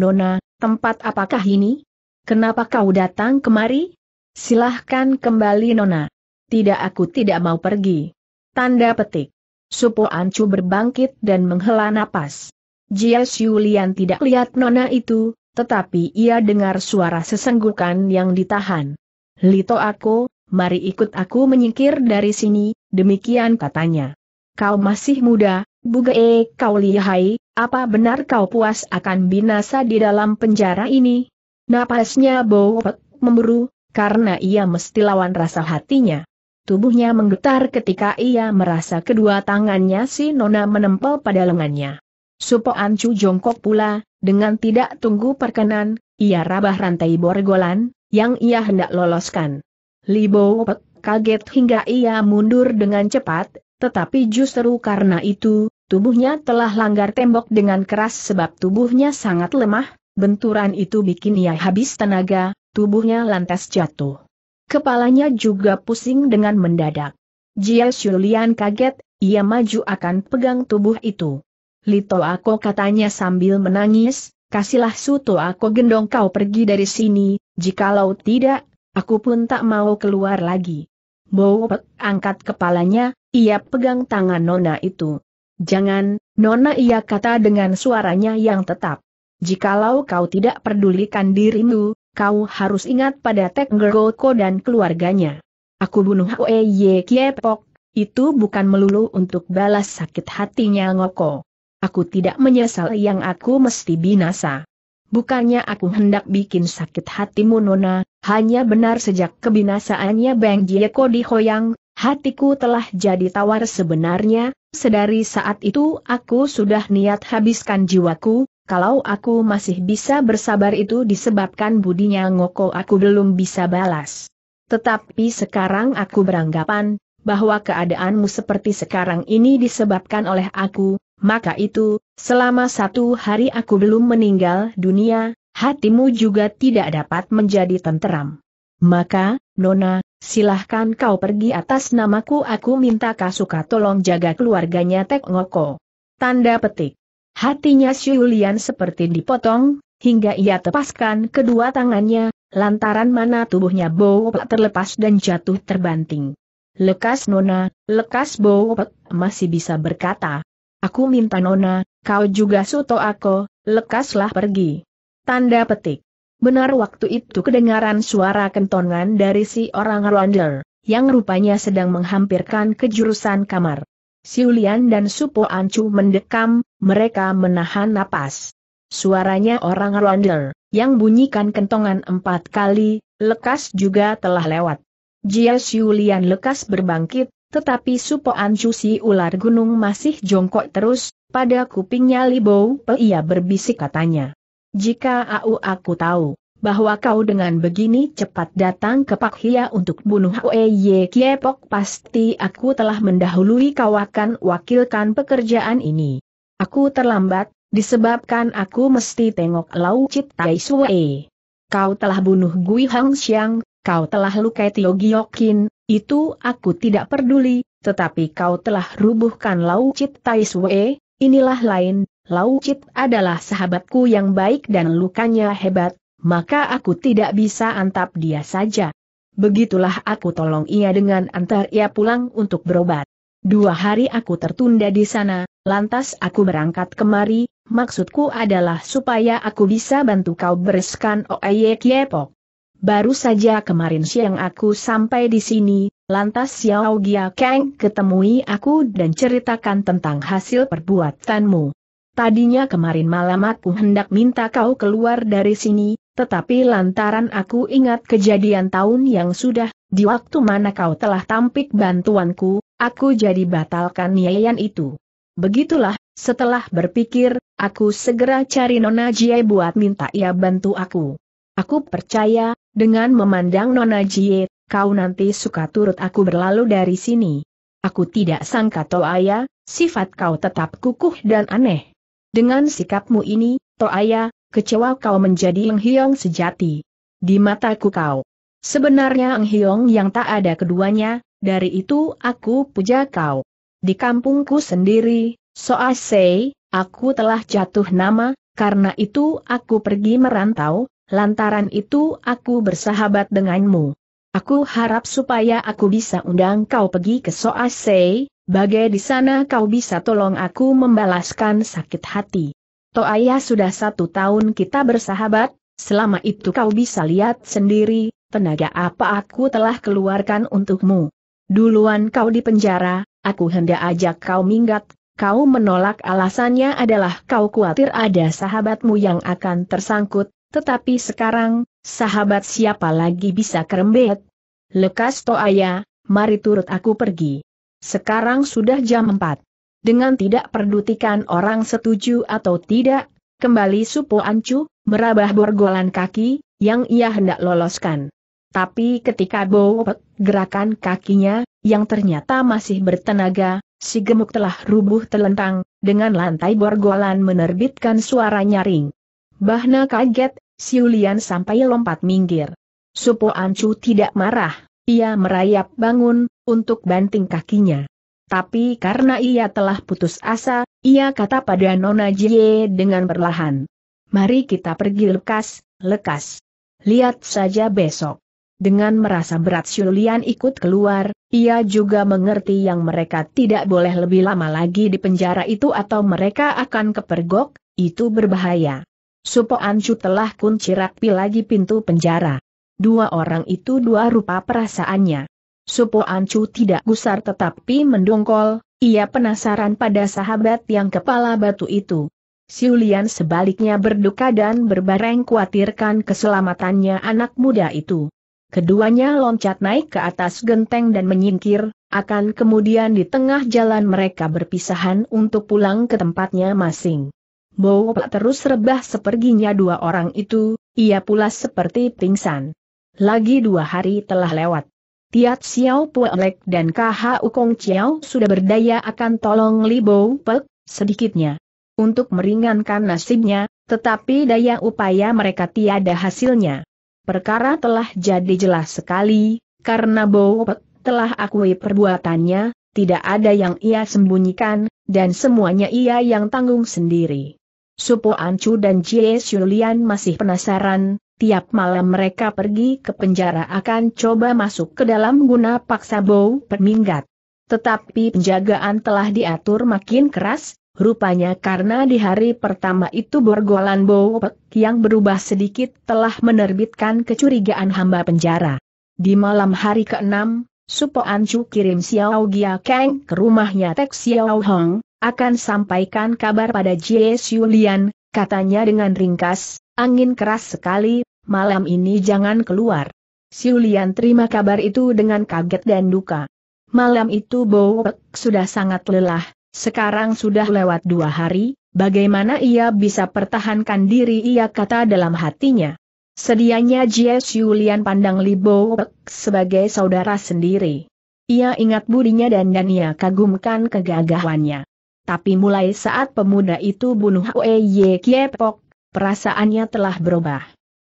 S1: Nona, tempat apakah ini? Kenapa kau datang kemari? Silahkan kembali Nona. Tidak aku tidak mau pergi. Tanda petik. Supo Ancu berbangkit dan menghela napas. Jia Xiulian tidak lihat nona itu, tetapi ia dengar suara sesenggukan yang ditahan. Lito aku, mari ikut aku menyingkir dari sini, demikian katanya. Kau masih muda, buge kau lihai, apa benar kau puas akan binasa di dalam penjara ini? Napasnya bau, memburu, karena ia mesti lawan rasa hatinya. Tubuhnya menggetar ketika ia merasa kedua tangannya si Nona menempel pada lengannya. Supo Ancu jongkok pula, dengan tidak tunggu perkenan, ia rabah rantai borgolan, yang ia hendak loloskan. Libo Bowopek kaget hingga ia mundur dengan cepat, tetapi justru karena itu, tubuhnya telah langgar tembok dengan keras sebab tubuhnya sangat lemah, benturan itu bikin ia habis tenaga, tubuhnya lantas jatuh. Kepalanya juga pusing dengan mendadak. Jia Xulian kaget, ia maju akan pegang tubuh itu. Lito aku katanya sambil menangis, kasihlah suto aku gendong kau pergi dari sini, jikalau tidak, aku pun tak mau keluar lagi. Bo, angkat kepalanya, ia pegang tangan Nona itu. Jangan, Nona ia kata dengan suaranya yang tetap. Jikalau kau tidak pedulikan dirimu, kau harus ingat pada Tek Gergoko dan keluarganya. Aku bunuh Hoe Ye Kiepok, itu bukan melulu untuk balas sakit hatinya Ngoko. Aku tidak menyesal yang aku mesti binasa. Bukannya aku hendak bikin sakit hatimu Nona, hanya benar sejak kebinasaannya Bang Jieko dihoyang, hatiku telah jadi tawar sebenarnya, sedari saat itu aku sudah niat habiskan jiwaku, kalau aku masih bisa bersabar itu disebabkan budinya ngoko aku belum bisa balas. Tetapi sekarang aku beranggapan, bahwa keadaanmu seperti sekarang ini disebabkan oleh aku, maka itu, selama satu hari aku belum meninggal dunia, hatimu juga tidak dapat menjadi tenteram. Maka, Nona, silahkan kau pergi atas namaku aku minta Kasuka tolong jaga keluarganya Tek Ngoko. Tanda petik. Hatinya Siulian seperti dipotong, hingga ia tepaskan kedua tangannya, lantaran mana tubuhnya Bowopek terlepas dan jatuh terbanting. Lekas Nona, lekas Bowopek, masih bisa berkata. Aku minta Nona, kau juga suto aku, lekaslah pergi. Tanda petik. Benar waktu itu kedengaran suara kentongan dari si orang Ronder, yang rupanya sedang menghampirkan kejurusan kamar. Siulian dan Supo Ancu mendekam, mereka menahan napas. Suaranya orang Ronder yang bunyikan kentongan empat kali, lekas juga telah lewat. Jia Siulian lekas berbangkit, tetapi Supo Ancu si ular gunung masih jongkok terus, pada kupingnya Libo Pe ia berbisik katanya. Jika aku tahu, bahwa kau dengan begini cepat datang ke Pak Hia untuk bunuh Hwe Kiepok pasti aku telah mendahului kau akan wakilkan pekerjaan ini. Aku terlambat, disebabkan aku mesti tengok Lau Chit Tai Sue. Kau telah bunuh Gui Hang Xiang, kau telah lukai Tio Giokin, itu aku tidak peduli, tetapi kau telah rubuhkan Lau Chit Tai Sue, inilah lain, Lau Chit adalah sahabatku yang baik dan lukanya hebat, maka aku tidak bisa antap dia saja. Begitulah aku tolong ia dengan antar ia pulang untuk berobat. Dua hari aku tertunda di sana, lantas aku berangkat kemari, maksudku adalah supaya aku bisa bantu kau bereskan Oeye Kiepok. Baru saja kemarin siang aku sampai di sini, lantas Xiao Gia Kang ketemui aku dan ceritakan tentang hasil perbuatanmu. Tadinya kemarin malam aku hendak minta kau keluar dari sini, tetapi lantaran aku ingat kejadian tahun yang sudah, di waktu mana kau telah tampik bantuanku, aku jadi batalkan niayan itu. Begitulah, setelah berpikir, aku segera cari Nona Jie buat minta ia bantu aku. Aku percaya, dengan memandang Nona Jie, kau nanti suka turut aku berlalu dari sini. Aku tidak sangka Toaya, sifat kau tetap kukuh dan aneh. Dengan sikapmu ini, Toaya, kecewa kau menjadi Eng Hiong sejati. Di mataku kau. Sebenarnya Eng Hiong yang tak ada keduanya, dari itu aku puja kau. Di kampungku sendiri, Soasei, aku telah jatuh nama, karena itu aku pergi merantau, lantaran itu aku bersahabat denganmu. Aku harap supaya aku bisa undang kau pergi ke Soasei, bagai di sana kau bisa tolong aku membalaskan sakit hati. Toaya sudah satu tahun kita bersahabat, selama itu kau bisa lihat sendiri, tenaga apa aku telah keluarkan untukmu. Duluan kau di penjara, aku hendak ajak kau minggat, kau menolak alasannya adalah kau khawatir ada sahabatmu yang akan tersangkut, tetapi sekarang, sahabat siapa lagi bisa kerembet? Lekas Toaya, mari turut aku pergi. Sekarang sudah jam 4 dengan tidak perdutikan orang setuju atau tidak, kembali Supo Ancu, merabah borgolan kaki, yang ia hendak loloskan. Tapi ketika Bowek gerakan kakinya, yang ternyata masih bertenaga, si gemuk telah rubuh telentang, dengan lantai borgolan menerbitkan suara nyaring. Bahna kaget, si Ulian sampai lompat minggir. Supo Ancu tidak marah, ia merayap bangun, untuk banting kakinya tapi karena ia telah putus asa, ia kata pada Nona Jie dengan perlahan. Mari kita pergi lekas, lekas. Lihat saja besok. Dengan merasa berat Shulian ikut keluar, ia juga mengerti yang mereka tidak boleh lebih lama lagi di penjara itu atau mereka akan kepergok, itu berbahaya. Supo Ancu telah kunci rapi lagi pintu penjara. Dua orang itu dua rupa perasaannya. Supo Ancu tidak gusar tetapi mendongkol, ia penasaran pada sahabat yang kepala batu itu. Siulian sebaliknya berduka dan berbareng khawatirkan keselamatannya anak muda itu. Keduanya loncat naik ke atas genteng dan menyingkir, akan kemudian di tengah jalan mereka berpisahan untuk pulang ke tempatnya masing. Bowo terus rebah seperginya dua orang itu, ia pula seperti pingsan. Lagi dua hari telah lewat. Tiat Xiao Puelek dan KHU ukong Xiao sudah berdaya akan tolong Li Bo Pek, sedikitnya. Untuk meringankan nasibnya, tetapi daya upaya mereka tiada hasilnya. Perkara telah jadi jelas sekali, karena Bo Pek telah akui perbuatannya, tidak ada yang ia sembunyikan, dan semuanya ia yang tanggung sendiri. Supo Ancu dan Jie Xulian masih penasaran, Tiap malam mereka pergi ke penjara akan coba masuk ke dalam guna paksa bau pemingat. Tetapi penjagaan telah diatur makin keras, Rupanya karena di hari pertama itu Borgolan pek yang berubah sedikit telah menerbitkan kecurigaan hamba penjara. Di malam hari ke-6, Supo Anju kirim Xiao Gia Kang ke rumahnya Tek Xiao Hong, akan sampaikan kabar pada Jie Xulian, katanya dengan ringkas, angin keras sekali malam ini jangan keluar. Siulian terima kabar itu dengan kaget dan duka. Malam itu Bowek sudah sangat lelah, sekarang sudah lewat dua hari, bagaimana ia bisa pertahankan diri ia kata dalam hatinya. Sedianya Jie Siulian pandang Li Bowek sebagai saudara sendiri. Ia ingat budinya dan dan ia kagumkan kegagahannya. Tapi mulai saat pemuda itu bunuh Ye Kiepok, perasaannya telah berubah.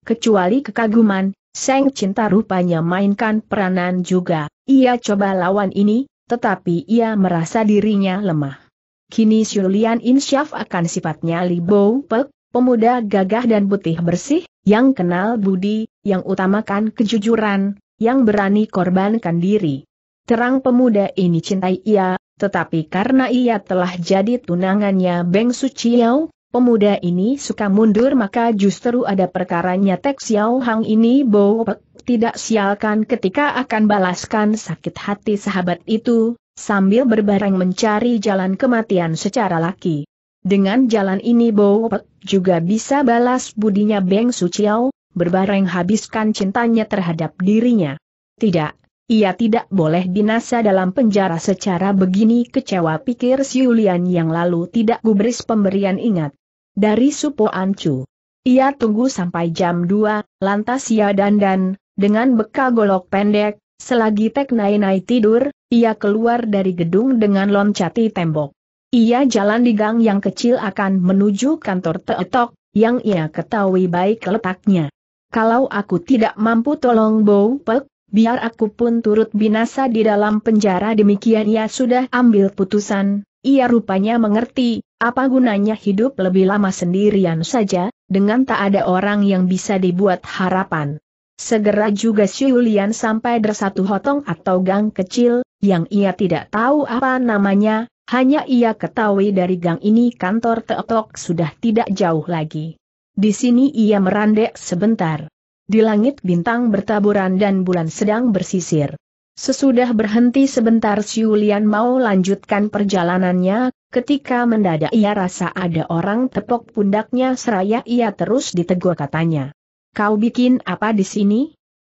S1: Kecuali kekaguman, Seng Cinta rupanya mainkan peranan juga. Ia coba lawan ini, tetapi ia merasa dirinya lemah. Kini Xulian insyaf akan sifatnya Li Bo Pek, pemuda gagah dan putih bersih, yang kenal budi, yang utamakan kejujuran, yang berani korbankan diri. Terang pemuda ini cintai ia, tetapi karena ia telah jadi tunangannya Beng Suci Pemuda ini suka mundur maka justru ada perkaranya Tek Xiao Hang ini bowek, tidak sialkan ketika akan balaskan sakit hati sahabat itu, sambil berbareng mencari jalan kematian secara laki. Dengan jalan ini bowek juga bisa balas budinya Beng Chiao, berbareng habiskan cintanya terhadap dirinya. Tidak, ia tidak boleh binasa dalam penjara secara begini kecewa pikir Siulian yang lalu tidak gubris pemberian ingat dari Supo Ancu. Ia tunggu sampai jam 2, lantas ia dandan, dengan bekal golok pendek, selagi Tek Nai Nai tidur, ia keluar dari gedung dengan loncati tembok. Ia jalan di gang yang kecil akan menuju kantor Teetok, yang ia ketahui baik letaknya. Kalau aku tidak mampu tolong Bow Pek, biar aku pun turut binasa di dalam penjara demikian ia sudah ambil putusan, ia rupanya mengerti, apa gunanya hidup lebih lama sendirian saja, dengan tak ada orang yang bisa dibuat harapan. Segera juga Siulian sampai di satu hotong atau gang kecil, yang ia tidak tahu apa namanya, hanya ia ketahui dari gang ini kantor Teotok sudah tidak jauh lagi. Di sini ia merandek sebentar. Di langit bintang bertaburan dan bulan sedang bersisir. Sesudah berhenti sebentar Siulian mau lanjutkan perjalanannya, ketika mendadak ia rasa ada orang tepok pundaknya seraya ia terus ditegur katanya. Kau bikin apa di sini?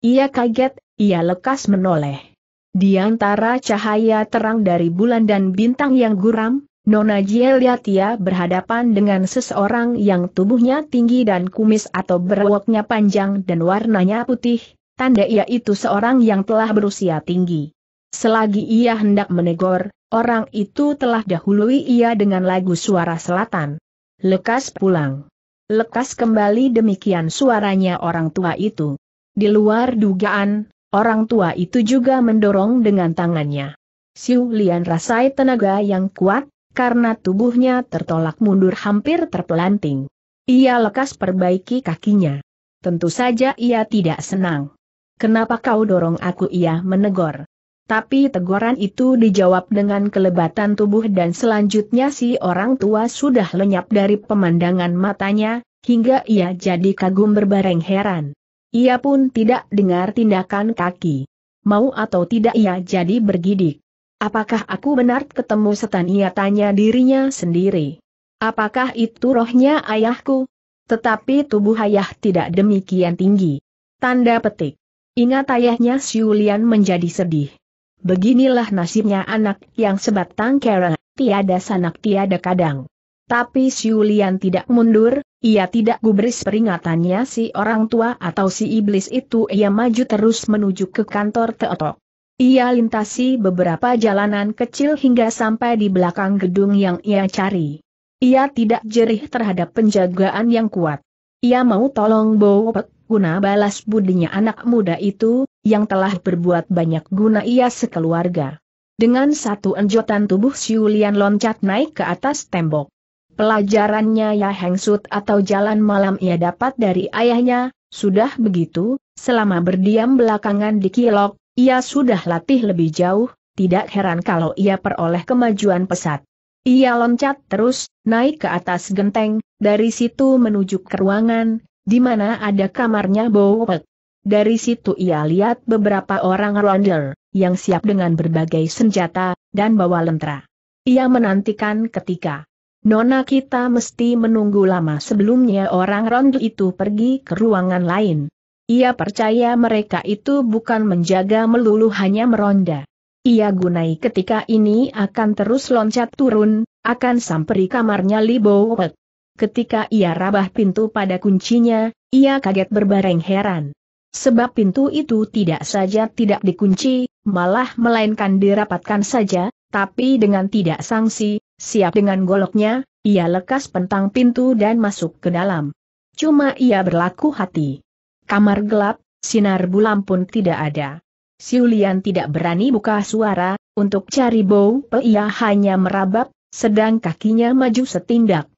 S1: Ia kaget, ia lekas menoleh. Di antara cahaya terang dari bulan dan bintang yang guram, Nona Jeliatia berhadapan dengan seseorang yang tubuhnya tinggi dan kumis atau berwoknya panjang dan warnanya putih, tanda ia itu seorang yang telah berusia tinggi. Selagi ia hendak menegur, orang itu telah dahului ia dengan lagu suara selatan. Lekas pulang. Lekas kembali demikian suaranya orang tua itu. Di luar dugaan, orang tua itu juga mendorong dengan tangannya. Siu Lian rasai tenaga yang kuat, karena tubuhnya tertolak mundur hampir terpelanting. Ia lekas perbaiki kakinya. Tentu saja ia tidak senang. Kenapa kau dorong aku ia menegur. Tapi teguran itu dijawab dengan kelebatan tubuh dan selanjutnya si orang tua sudah lenyap dari pemandangan matanya, hingga ia jadi kagum berbareng heran. Ia pun tidak dengar tindakan kaki. Mau atau tidak ia jadi bergidik. Apakah aku benar ketemu setan ia tanya dirinya sendiri. Apakah itu rohnya ayahku? Tetapi tubuh ayah tidak demikian tinggi. Tanda petik. Ingat ayahnya Siulian menjadi sedih. Beginilah nasibnya anak yang sebatang kera, tiada sanak tiada kadang. Tapi Siulian tidak mundur, ia tidak gubris peringatannya si orang tua atau si iblis itu ia maju terus menuju ke kantor Teotok. Ia lintasi beberapa jalanan kecil hingga sampai di belakang gedung yang ia cari. Ia tidak jerih terhadap penjagaan yang kuat. Ia mau tolong Bowopet, guna balas budinya anak muda itu, yang telah berbuat banyak guna ia sekeluarga. Dengan satu enjotan tubuh Siulian loncat naik ke atas tembok. Pelajarannya Ya Hengsut atau jalan malam ia dapat dari ayahnya, sudah begitu, selama berdiam belakangan di Kilok, ia sudah latih lebih jauh, tidak heran kalau ia peroleh kemajuan pesat. Ia loncat terus, naik ke atas genteng, dari situ menuju ke ruangan, di mana ada kamarnya Bowek. Dari situ ia lihat beberapa orang ronder, yang siap dengan berbagai senjata, dan bawa lentera. Ia menantikan ketika Nona kita mesti menunggu lama sebelumnya orang ronde itu pergi ke ruangan lain. Ia percaya mereka itu bukan menjaga melulu hanya meronda. Ia gunai ketika ini akan terus loncat turun, akan sampai kamarnya Libowek ketika ia rabah pintu pada kuncinya, ia kaget berbareng heran. Sebab pintu itu tidak saja tidak dikunci, malah melainkan dirapatkan saja, tapi dengan tidak sangsi. siap dengan goloknya, ia lekas pentang pintu dan masuk ke dalam. Cuma ia berlaku hati. Kamar gelap, sinar bulan pun tidak ada. Siulian tidak berani buka suara, untuk cari bau ia hanya merabap, sedang kakinya maju setindak.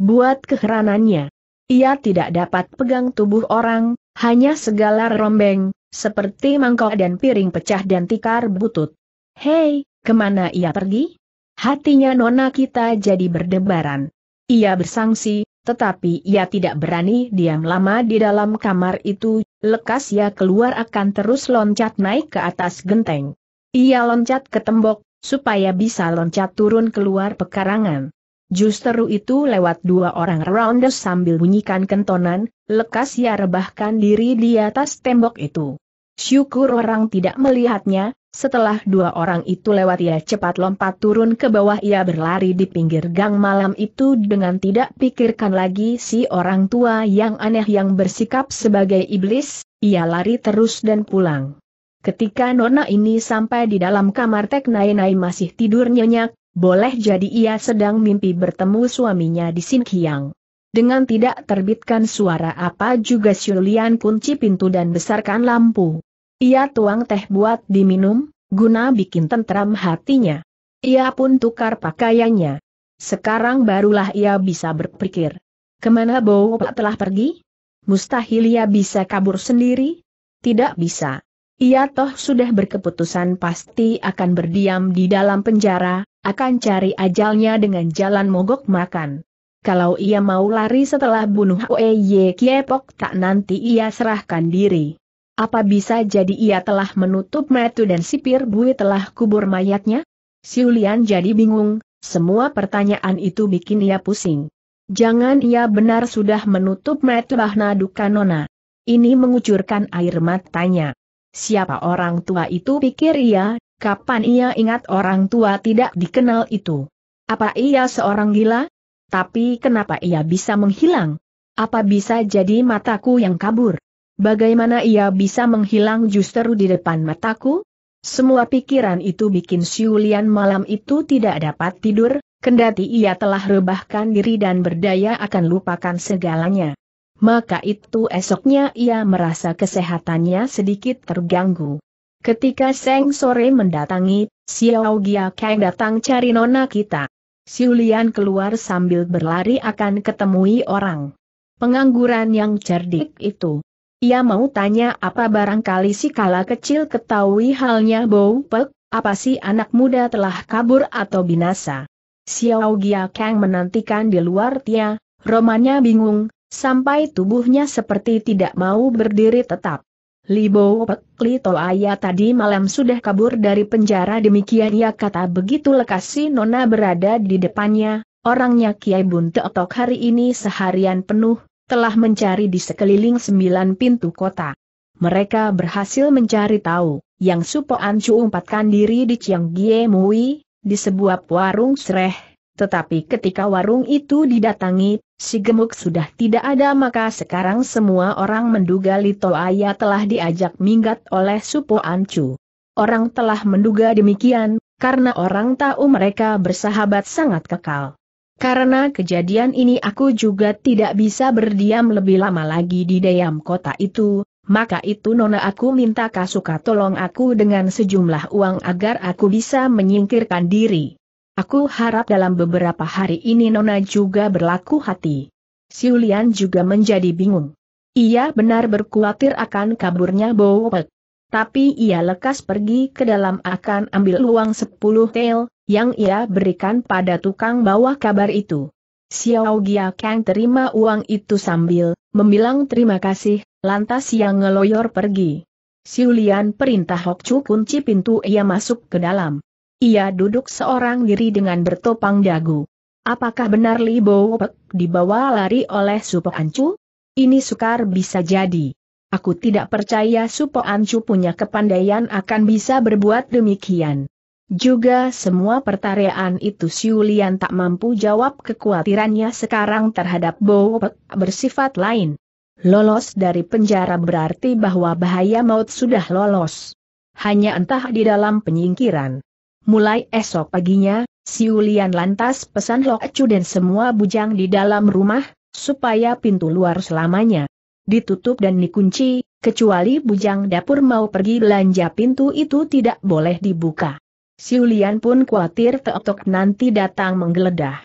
S1: Buat keheranannya, ia tidak dapat pegang tubuh orang, hanya segala rombeng, seperti mangkok dan piring pecah dan tikar butut. Hei, kemana ia pergi? Hatinya nona kita jadi berdebaran. Ia bersangsi, tetapi ia tidak berani diam lama di dalam kamar itu, lekas ia keluar akan terus loncat naik ke atas genteng. Ia loncat ke tembok, supaya bisa loncat turun keluar pekarangan. Justeru itu lewat dua orang rounders sambil bunyikan kentonan, lekas ia ya rebahkan diri di atas tembok itu. Syukur orang tidak melihatnya, setelah dua orang itu lewat ia cepat lompat turun ke bawah ia berlari di pinggir gang malam itu dengan tidak pikirkan lagi si orang tua yang aneh yang bersikap sebagai iblis, ia lari terus dan pulang. Ketika Nona ini sampai di dalam kamar Tek Nai masih tidur nyenyak, boleh jadi ia sedang mimpi bertemu suaminya di Sinkiang. Dengan tidak terbitkan suara apa juga Siulian kunci pintu dan besarkan lampu. Ia tuang teh buat diminum, guna bikin tentram hatinya. Ia pun tukar pakaiannya. Sekarang barulah ia bisa berpikir. Kemana Bopak telah pergi? Mustahil ia bisa kabur sendiri? Tidak bisa. Ia toh sudah berkeputusan pasti akan berdiam di dalam penjara, akan cari ajalnya dengan jalan mogok makan. Kalau ia mau lari setelah bunuh Ye Kiepok tak nanti ia serahkan diri. Apa bisa jadi ia telah menutup metu dan sipir bui telah kubur mayatnya? Siulian jadi bingung, semua pertanyaan itu bikin ia pusing. Jangan ia benar sudah menutup metu Bahna Dukanona. Ini mengucurkan air matanya. Siapa orang tua itu pikir ia, Kapan ia ingat orang tua tidak dikenal itu? Apa ia seorang gila? Tapi kenapa ia bisa menghilang? Apa bisa jadi mataku yang kabur? Bagaimana ia bisa menghilang justru di depan mataku? Semua pikiran itu bikin Siulian malam itu tidak dapat tidur, kendati ia telah rebahkan diri dan berdaya akan lupakan segalanya. Maka itu esoknya ia merasa kesehatannya sedikit terganggu. Ketika Seng sore mendatangi, Xiao Gia Kang datang cari nona kita. Siulian keluar sambil berlari akan ketemui orang. Pengangguran yang cerdik itu. Ia mau tanya apa barangkali si kala kecil ketahui halnya Bou Pek, apa si anak muda telah kabur atau binasa. Xiao Gia Kang menantikan di luar Tia, Romanya bingung, sampai tubuhnya seperti tidak mau berdiri tetap. Libo Pekli Tolaya tadi malam sudah kabur dari penjara demikian ia kata begitu lekasi Nona berada di depannya, orangnya Kiai Bunte Tok hari ini seharian penuh, telah mencari di sekeliling sembilan pintu kota. Mereka berhasil mencari tahu, yang Supo Ancu umpatkan diri di Chiang Gie Mui, di sebuah warung sereh, tetapi ketika warung itu didatangi, si gemuk sudah tidak ada maka sekarang semua orang menduga Lito Aya telah diajak minggat oleh Supo Ancu. Orang telah menduga demikian, karena orang tahu mereka bersahabat sangat kekal. Karena kejadian ini aku juga tidak bisa berdiam lebih lama lagi di dayam kota itu, maka itu nona aku minta Kasuka tolong aku dengan sejumlah uang agar aku bisa menyingkirkan diri. Aku harap dalam beberapa hari ini Nona juga berlaku hati. Siulian juga menjadi bingung. Ia benar berkuatir akan kaburnya Bowek. Tapi ia lekas pergi ke dalam akan ambil uang sepuluh tel, yang ia berikan pada tukang bawa kabar itu. Xiao Gia Kang terima uang itu sambil membilang terima kasih, lantas ia ngeloyor pergi. Siulian perintah Hok Chu kunci pintu ia masuk ke dalam. Ia duduk seorang diri dengan bertopang dagu. Apakah benar Li Bowopek dibawa lari oleh Supo Ancu? Ini sukar bisa jadi. Aku tidak percaya Supo Ancu punya kepandaian akan bisa berbuat demikian. Juga semua pertaraan itu Siulian tak mampu jawab kekhawatirannya sekarang terhadap Bowopek bersifat lain. Lolos dari penjara berarti bahwa bahaya maut sudah lolos. Hanya entah di dalam penyingkiran mulai esok paginya, si Siulian lantas pesan Lok Chu dan semua bujang di dalam rumah, supaya pintu luar selamanya ditutup dan dikunci, kecuali bujang dapur mau pergi belanja pintu itu tidak boleh dibuka. Si Siulian pun khawatir Teotok nanti datang menggeledah.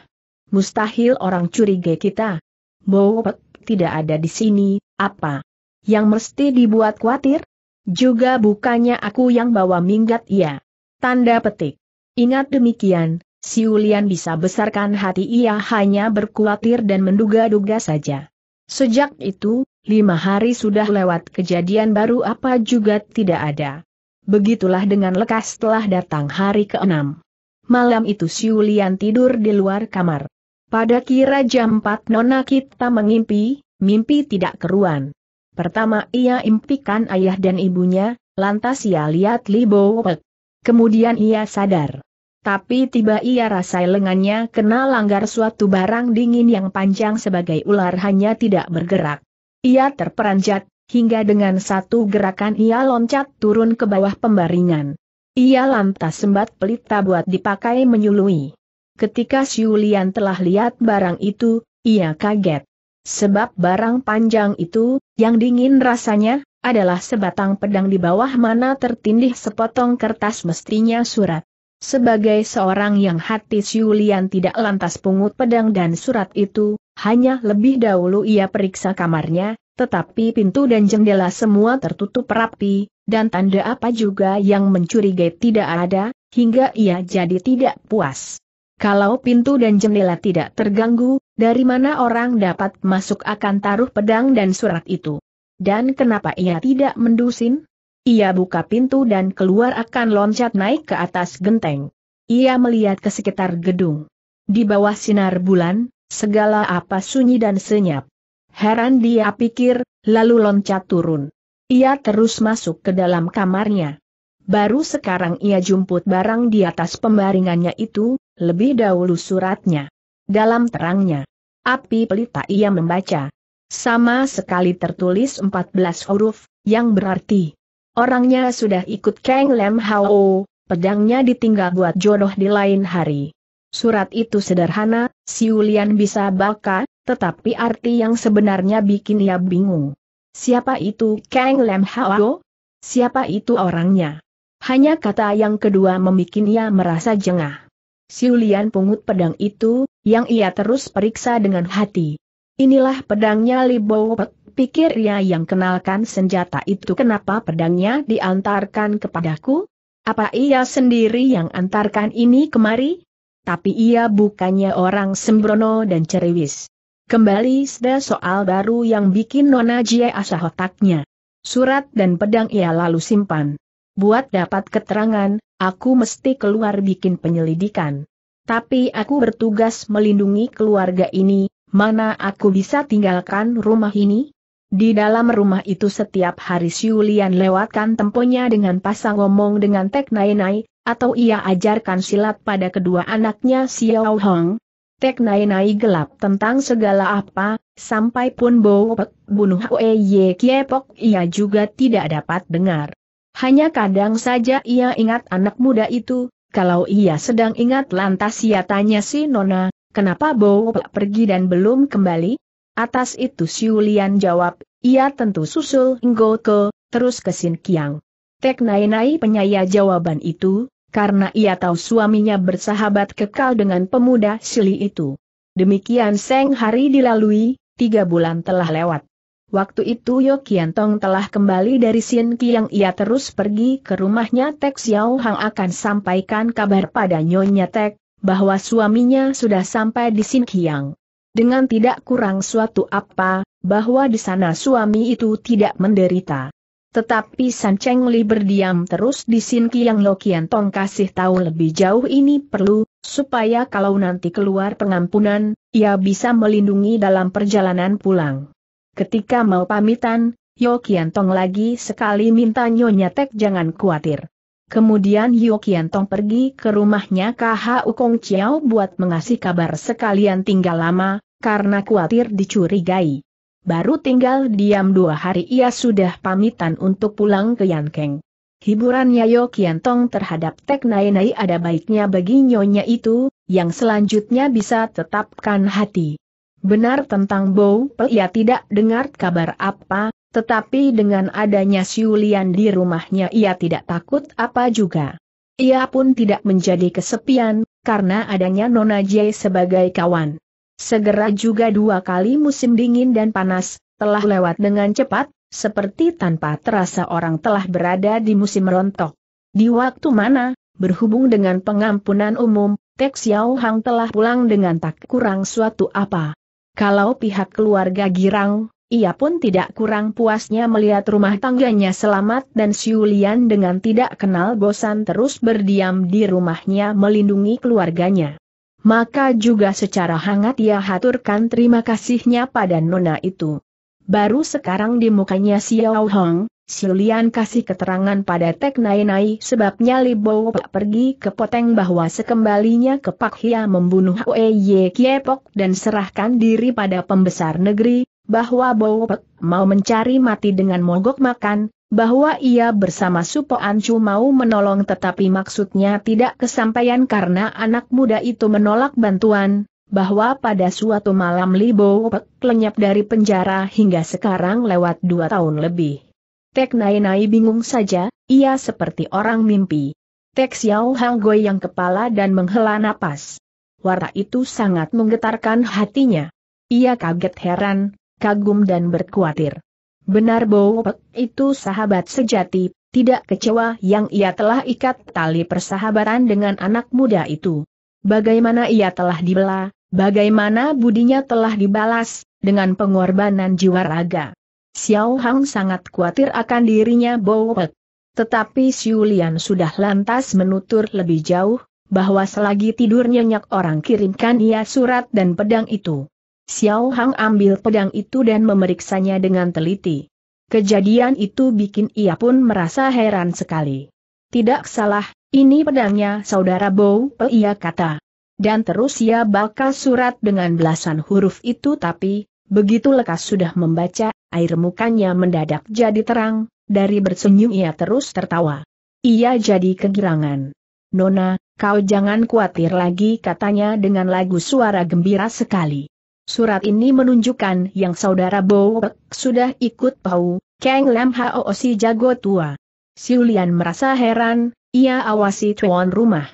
S1: Mustahil orang curiga kita. Bowet tidak ada di sini, apa? Yang mesti dibuat khawatir? Juga bukannya aku yang bawa minggat ya. Tanda petik. Ingat demikian, si Siulian bisa besarkan hati ia hanya berkuatir dan menduga-duga saja. Sejak itu, lima hari sudah lewat kejadian baru apa juga tidak ada. Begitulah dengan lekas telah datang hari keenam. Malam itu si Siulian tidur di luar kamar. Pada kira jam 4 Nona kita mengimpi, mimpi tidak keruan. Pertama ia impikan ayah dan ibunya, lantas ia lihat Li Bowek. Kemudian ia sadar. Tapi tiba ia rasai lengannya kena langgar suatu barang dingin yang panjang sebagai ular hanya tidak bergerak. Ia terperanjat, hingga dengan satu gerakan ia loncat turun ke bawah pembaringan. Ia lantas sembat pelita buat dipakai menyului. Ketika Siulian telah lihat barang itu, ia kaget. Sebab barang panjang itu, yang dingin rasanya, adalah sebatang pedang di bawah mana tertindih sepotong kertas mestinya surat. Sebagai seorang yang hati Siulian tidak lantas pungut pedang dan surat itu, hanya lebih dahulu ia periksa kamarnya, tetapi pintu dan jendela semua tertutup rapi, dan tanda apa juga yang mencurigai tidak ada, hingga ia jadi tidak puas. Kalau pintu dan jendela tidak terganggu, dari mana orang dapat masuk akan taruh pedang dan surat itu? Dan kenapa ia tidak mendusin? Ia buka pintu dan keluar akan loncat naik ke atas genteng. Ia melihat ke sekitar gedung. Di bawah sinar bulan, segala apa sunyi dan senyap. Heran dia pikir, lalu loncat turun. Ia terus masuk ke dalam kamarnya. Baru sekarang ia jumput barang di atas pembaringannya itu, lebih dahulu suratnya. Dalam terangnya, api pelita ia membaca. Sama sekali tertulis 14 huruf, yang berarti orangnya sudah ikut Kang Lem Hao, pedangnya ditinggal buat jodoh di lain hari. Surat itu sederhana, Siulian bisa baca, tetapi arti yang sebenarnya bikin ia bingung. Siapa itu Kang Lem Hao? Siapa itu orangnya? Hanya kata yang kedua membuat ia merasa jengah. Siulian pungut pedang itu, yang ia terus periksa dengan hati. Inilah pedangnya Libowo pikir ia yang kenalkan senjata itu kenapa pedangnya diantarkan kepadaku? Apa ia sendiri yang antarkan ini kemari? Tapi ia bukannya orang sembrono dan ceriwis. Kembali sudah soal baru yang bikin Nona Jie asah otaknya. Surat dan pedang ia lalu simpan. Buat dapat keterangan, aku mesti keluar bikin penyelidikan. Tapi aku bertugas melindungi keluarga ini, mana aku bisa tinggalkan rumah ini? Di dalam rumah itu setiap hari Siulian lewatkan temponya dengan pasang omong dengan Tek Nai Nai, atau ia ajarkan silat pada kedua anaknya Xiao Hong. Tek Nai Nai gelap tentang segala apa, sampai pun Bo Pek bunuh Hwe Ye Kiepok ia juga tidak dapat dengar. Hanya kadang saja ia ingat anak muda itu, kalau ia sedang ingat lantas ia tanya si Nona, kenapa Bo pergi dan belum kembali? Atas itu Siulian jawab, ia tentu susul Nggo Ke, terus ke Sin Kiang. Tek Nai Nai penyaya jawaban itu, karena ia tahu suaminya bersahabat kekal dengan pemuda Sili itu. Demikian Seng hari dilalui, tiga bulan telah lewat. Waktu itu Yo Kian Tong telah kembali dari Sin Kiang ia terus pergi ke rumahnya Tek Xiao Hang akan sampaikan kabar pada Nyonya Tek, bahwa suaminya sudah sampai di Sinkiang. Dengan tidak kurang suatu apa, bahwa di sana suami itu tidak menderita. Tetapi San Cheng Li berdiam terus di Sinkiang Lokian Tong kasih tahu lebih jauh ini perlu, supaya kalau nanti keluar pengampunan, ia bisa melindungi dalam perjalanan pulang. Ketika mau pamitan, Yo Kian Tong lagi sekali minta Nyonya Tek jangan khawatir. Kemudian Yu Tong pergi ke rumahnya KH Ukong Chiao buat mengasih kabar sekalian tinggal lama, karena khawatir dicurigai. Baru tinggal diam dua hari ia sudah pamitan untuk pulang ke Yankeng. Hiburannya Yu Kian Tong terhadap Tek Nai Nai ada baiknya bagi nyonya itu, yang selanjutnya bisa tetapkan hati. Benar tentang Bow ia tidak dengar kabar apa, tetapi dengan adanya Siulian di rumahnya ia tidak takut apa juga. Ia pun tidak menjadi kesepian, karena adanya Nona J sebagai kawan. Segera juga dua kali musim dingin dan panas, telah lewat dengan cepat, seperti tanpa terasa orang telah berada di musim rontok. Di waktu mana, berhubung dengan pengampunan umum, Tek Xiao Hang telah pulang dengan tak kurang suatu apa. Kalau pihak keluarga Girang, ia pun tidak kurang puasnya melihat rumah tangganya selamat dan Siulian dengan tidak kenal bosan terus berdiam di rumahnya melindungi keluarganya. Maka juga secara hangat ia haturkan terima kasihnya pada nona itu. Baru sekarang di mukanya Xiao Hong, Siulian kasih keterangan pada Tek Nai Nai sebabnya Li Bo Pak pergi ke Poteng bahwa sekembalinya ke Pak Hia membunuh Ye Kiepok dan serahkan diri pada pembesar negeri, bahwa Pek mau mencari mati dengan mogok makan, bahwa ia bersama Supo Ancu mau menolong tetapi maksudnya tidak kesampaian karena anak muda itu menolak bantuan, bahwa pada suatu malam Bau Pek lenyap dari penjara hingga sekarang lewat dua tahun lebih. Tek Nai Nai bingung saja, ia seperti orang mimpi. Tek Xiao Hang yang kepala dan menghela napas. Warna itu sangat menggetarkan hatinya. Ia kaget heran, kagum dan berkuatir. Benar Bowopek itu sahabat sejati, tidak kecewa yang ia telah ikat tali persahabatan dengan anak muda itu. Bagaimana ia telah dibela, bagaimana budinya telah dibalas, dengan pengorbanan jiwa raga. Xiao Hang sangat khawatir akan dirinya Bowopek. Tetapi Xiu Lian sudah lantas menutur lebih jauh, bahwa selagi tidur nyenyak orang kirimkan ia surat dan pedang itu. Xiao Hang ambil pedang itu dan memeriksanya dengan teliti. Kejadian itu bikin ia pun merasa heran sekali. Tidak salah, ini pedangnya saudara Bou Pe ia kata. Dan terus ia bakal surat dengan belasan huruf itu tapi, begitu lekas sudah membaca, air mukanya mendadak jadi terang, dari bersenyum ia terus tertawa. Ia jadi kegirangan. Nona, kau jangan khawatir lagi katanya dengan lagu suara gembira sekali. Surat ini menunjukkan yang saudara Bowek sudah ikut Pau, Kang Lam Hao si jago tua. Siulian merasa heran, ia awasi tuan rumah.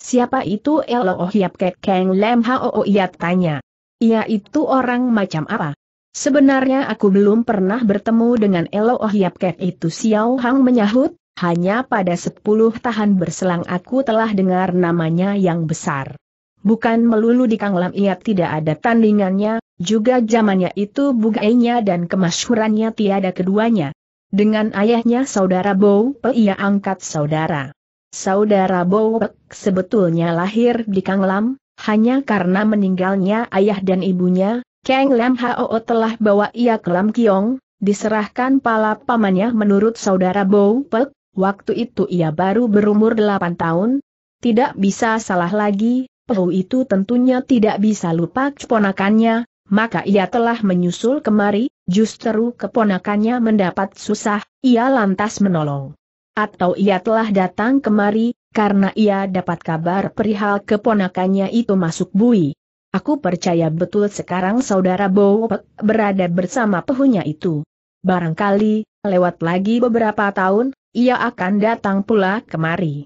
S1: Siapa itu Elo oh Hiap ke Kang Lam Hao Iat tanya. Ia itu orang macam apa? Sebenarnya aku belum pernah bertemu dengan Elo oh Hiap ke itu Xiao Hang menyahut, hanya pada sepuluh tahun berselang aku telah dengar namanya yang besar. Bukan melulu di Kang Lam ia tidak ada tandingannya, juga zamannya itu bugainya dan kemasyurannya tiada keduanya. Dengan ayahnya saudara Bow Pe, ia angkat saudara. Saudara Bow Pek sebetulnya lahir di Kang Lam, hanya karena meninggalnya ayah dan ibunya, Kang Lam Hao telah bawa ia ke Lam Kiong, diserahkan pala pamannya menurut saudara Bow Pek, waktu itu ia baru berumur 8 tahun, tidak bisa salah lagi, Pehu itu tentunya tidak bisa lupa keponakannya, maka ia telah menyusul kemari, justru keponakannya mendapat susah, ia lantas menolong. Atau ia telah datang kemari, karena ia dapat kabar perihal keponakannya itu masuk bui. Aku percaya betul sekarang saudara Bowo berada bersama pehunya itu. Barangkali, lewat lagi beberapa tahun, ia akan datang pula kemari.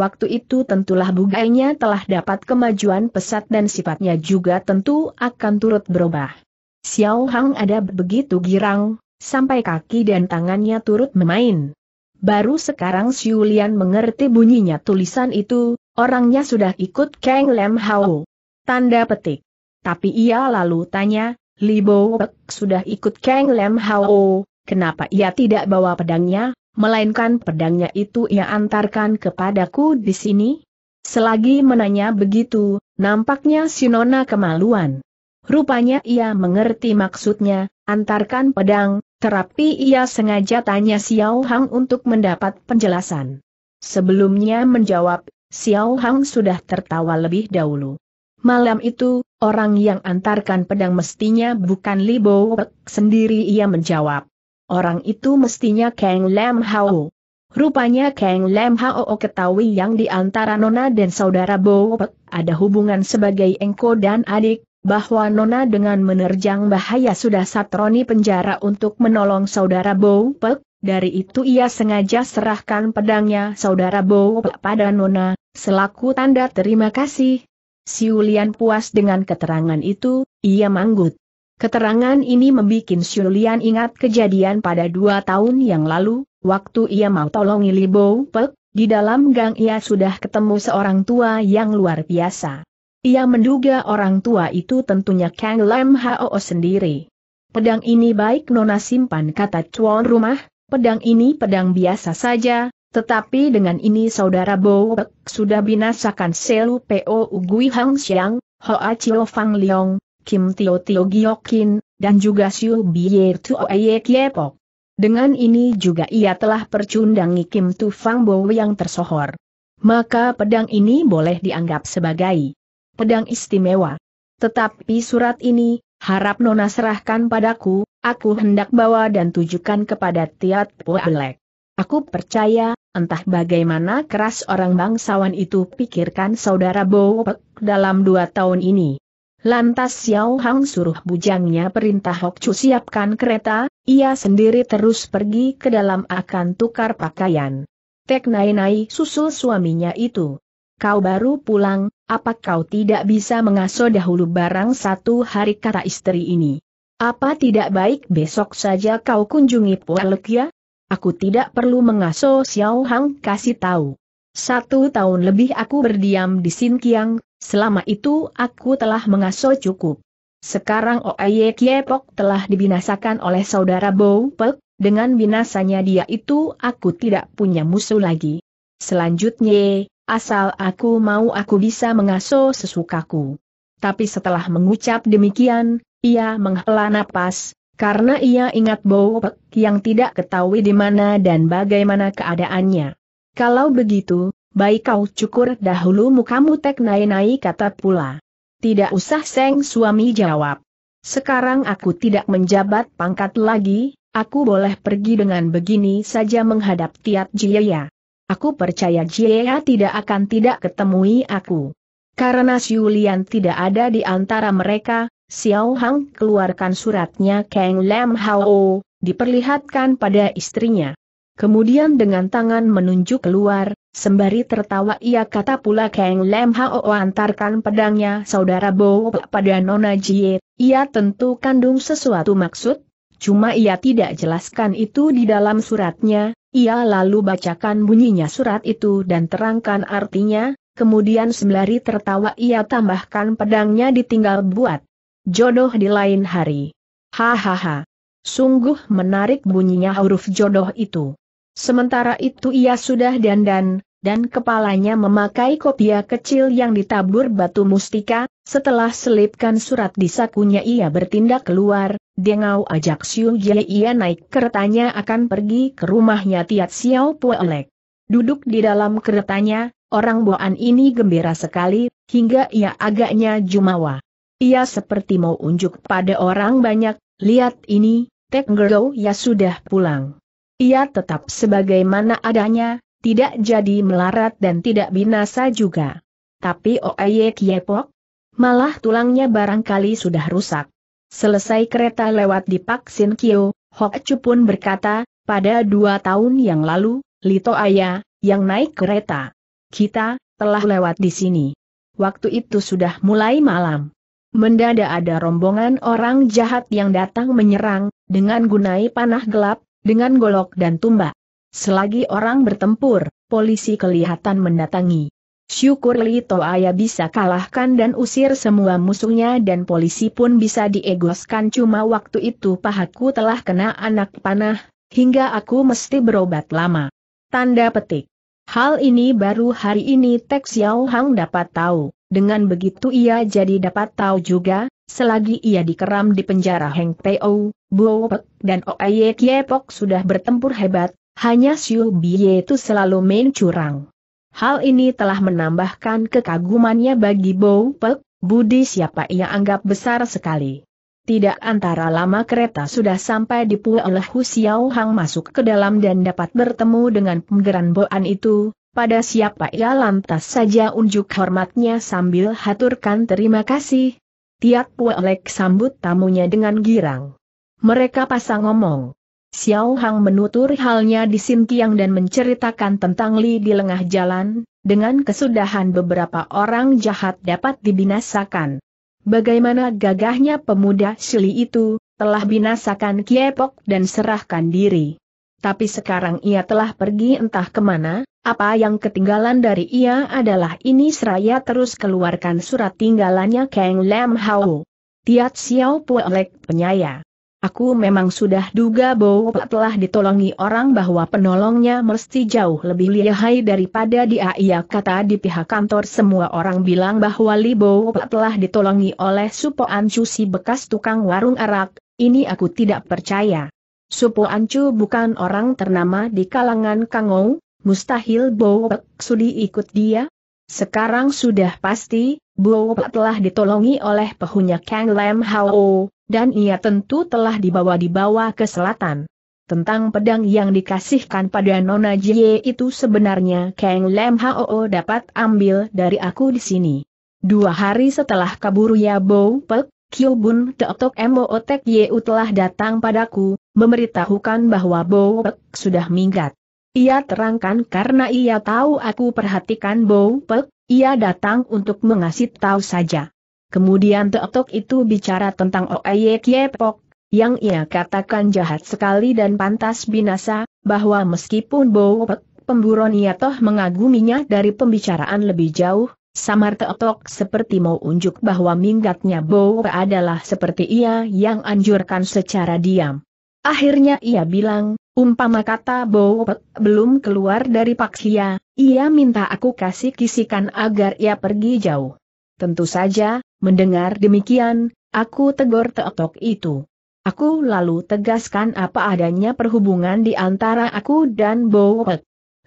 S1: Waktu itu tentulah bugainya telah dapat kemajuan pesat dan sifatnya juga tentu akan turut berubah. Xiao Hang ada begitu girang, sampai kaki dan tangannya turut memain. Baru sekarang Xiu Lian mengerti bunyinya tulisan itu, orangnya sudah ikut Kang Lem Hao. Tanda petik. Tapi ia lalu tanya, Li Bo Pek sudah ikut Kang Lem Hao, kenapa ia tidak bawa pedangnya? melainkan pedangnya itu ia antarkan kepadaku di sini? Selagi menanya begitu, nampaknya Sinona kemaluan. Rupanya ia mengerti maksudnya, antarkan pedang, terapi ia sengaja tanya Xiao Hang untuk mendapat penjelasan. Sebelumnya menjawab, Xiao Hang sudah tertawa lebih dahulu. Malam itu, orang yang antarkan pedang mestinya bukan Li Bo sendiri ia menjawab. Orang itu mestinya Kang Lam Hao. Rupanya Kang Lam Hao ketahui yang di antara Nona dan saudara Pek ada hubungan sebagai engko dan adik, bahwa Nona dengan menerjang bahaya sudah satroni penjara untuk menolong saudara Pek. dari itu ia sengaja serahkan pedangnya saudara Pek pada Nona, selaku tanda terima kasih. Siulian puas dengan keterangan itu, ia manggut. Keterangan ini membuat Xulian ingat kejadian pada dua tahun yang lalu, waktu ia mau tolongi Libo Pek, di dalam gang ia sudah ketemu seorang tua yang luar biasa. Ia menduga orang tua itu tentunya Kang Lam Hao sendiri. Pedang ini baik Nona simpan kata cuan rumah, pedang ini pedang biasa saja, tetapi dengan ini saudara Bo Pek sudah binasakan Selu P.O. Gui Hang Xiang, Hoa Chiu Fang Leong, Kim Tio Tio Gyokin, dan juga Xiu Biye Tuo Aye Kiepok. Dengan ini juga ia telah percundangi Kim Tu Fang Bo yang tersohor. Maka pedang ini boleh dianggap sebagai pedang istimewa. Tetapi surat ini, harap Nona serahkan padaku, aku hendak bawa dan tujukan kepada Tiat Puelek. Aku percaya, entah bagaimana keras orang bangsawan itu pikirkan saudara Bowek dalam dua tahun ini. Lantas Xiao Hang suruh bujangnya perintah Hok Chu siapkan kereta, ia sendiri terus pergi ke dalam akan tukar pakaian. Tek Nai Nai susul suaminya itu. Kau baru pulang, apa kau tidak bisa mengasuh dahulu barang satu hari kata istri ini? Apa tidak baik besok saja kau kunjungi Pualek ya? Aku tidak perlu mengasuh Xiao Hang kasih tahu. Satu tahun lebih aku berdiam di Sinkiang, Selama itu aku telah mengasuh cukup. Sekarang Oye Kiepok telah dibinasakan oleh saudara Bow Pek, dengan binasanya dia itu aku tidak punya musuh lagi. Selanjutnya, asal aku mau aku bisa mengasuh sesukaku. Tapi setelah mengucap demikian, ia menghela napas, karena ia ingat Bow Pek yang tidak ketahui di mana dan bagaimana keadaannya. Kalau begitu, Baik kau cukur dahulu mukamu tek naik-naik kata pula. Tidak usah seng suami jawab. Sekarang aku tidak menjabat pangkat lagi, aku boleh pergi dengan begini saja menghadap Tiat Jieya. Aku percaya Jieya tidak akan tidak ketemui aku. Karena Siulian tidak ada di antara mereka, Xiao Hang keluarkan suratnya Kang Lam Hao, diperlihatkan pada istrinya. Kemudian dengan tangan menunjuk keluar, sembari tertawa ia kata pula Kang Lem Hao antarkan pedangnya saudara Bo pada Nona Jie, ia tentu kandung sesuatu maksud, cuma ia tidak jelaskan itu di dalam suratnya, ia lalu bacakan bunyinya surat itu dan terangkan artinya, kemudian sembari tertawa ia tambahkan pedangnya ditinggal buat. Jodoh di lain hari. Hahaha. Sungguh menarik bunyinya huruf jodoh itu. Sementara itu ia sudah dandan, dan kepalanya memakai kopiah kecil yang ditabur batu mustika, setelah selipkan surat di sakunya ia bertindak keluar, Dengau ajak Xiu Jie ia naik keretanya akan pergi ke rumahnya Tiat Xiao Puelek. Duduk di dalam keretanya, orang boan ini gembira sekali, hingga ia agaknya jumawa. Ia seperti mau unjuk pada orang banyak, lihat ini, Tek Ngero ya sudah pulang. Ia tetap sebagaimana adanya, tidak jadi melarat dan tidak binasa juga. Tapi Oye Kiepok? Malah tulangnya barangkali sudah rusak. Selesai kereta lewat di Pak Sin Kyo, Hok Chu pun berkata, pada dua tahun yang lalu, Lito Aya, yang naik kereta. Kita, telah lewat di sini. Waktu itu sudah mulai malam. Mendadak ada rombongan orang jahat yang datang menyerang, dengan gunai panah gelap, dengan golok dan tumbak. Selagi orang bertempur, polisi kelihatan mendatangi. Syukur Li Toaya bisa kalahkan dan usir semua musuhnya dan polisi pun bisa diegoskan cuma waktu itu pahaku telah kena anak panah, hingga aku mesti berobat lama. Tanda petik. Hal ini baru hari ini Tek Xiao Hang dapat tahu, dengan begitu ia jadi dapat tahu juga, selagi ia dikeram di penjara Heng Teo, Buopek dan Oaye Kiepok sudah bertempur hebat, hanya Siu Biye itu selalu main curang. Hal ini telah menambahkan kekagumannya bagi Buopek, budi siapa ia anggap besar sekali. Tidak antara lama kereta sudah sampai di Pulau Hu Xiao Hang masuk ke dalam dan dapat bertemu dengan penggeran Boan itu, pada siapa ia lantas saja unjuk hormatnya sambil haturkan terima kasih. Tiap Puelek sambut tamunya dengan girang. Mereka pasang ngomong. Xiao Hang menutur halnya di Sintiang dan menceritakan tentang Li di lengah jalan, dengan kesudahan beberapa orang jahat dapat dibinasakan. Bagaimana gagahnya pemuda Shili itu, telah binasakan Kiepok dan serahkan diri. Tapi sekarang ia telah pergi entah kemana, apa yang ketinggalan dari ia adalah ini seraya terus keluarkan surat tinggalannya Kang Lam Hao. Tiat Xiao Puelek penyaya. Aku memang sudah duga bahwa telah ditolongi orang bahwa penolongnya mesti jauh lebih lihai daripada dia ia kata di pihak kantor semua orang bilang bahwa Li Bowo telah ditolongi oleh Supo Ancu si bekas tukang warung arak, ini aku tidak percaya. Supo Ancu bukan orang ternama di kalangan Kangou, mustahil Bowo sudi ikut dia, sekarang sudah pasti, Buopla telah ditolongi oleh pehunya Kang Lam Hao, dan ia tentu telah dibawa-dibawa ke selatan. Tentang pedang yang dikasihkan pada Nona Jie itu sebenarnya Kang Lam Hao dapat ambil dari aku di sini. Dua hari setelah kabur ya Bo Kyobun Kyo Bun Teotok Mo Otek Yeu telah datang padaku, memberitahukan bahwa Bo sudah minggat. Ia terangkan karena ia tahu aku perhatikan Bow Pek, ia datang untuk mengasih tahu saja. Kemudian Teotok itu bicara tentang Oeye Kiepok, yang ia katakan jahat sekali dan pantas binasa, bahwa meskipun Bow Pek pemburon ia toh mengaguminya dari pembicaraan lebih jauh, Samar Teotok seperti mau unjuk bahwa minggatnya Bow adalah seperti ia yang anjurkan secara diam. Akhirnya ia bilang, Umpama kata Bow belum keluar dari Paksia, ia minta aku kasih kisikan agar ia pergi jauh. Tentu saja, mendengar demikian, aku tegur teotok itu. Aku lalu tegaskan apa adanya perhubungan di antara aku dan Bow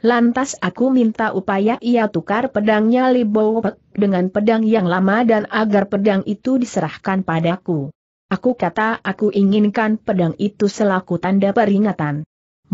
S1: Lantas aku minta upaya ia tukar pedangnya Li Bow dengan pedang yang lama dan agar pedang itu diserahkan padaku. Aku kata aku inginkan pedang itu selaku tanda peringatan.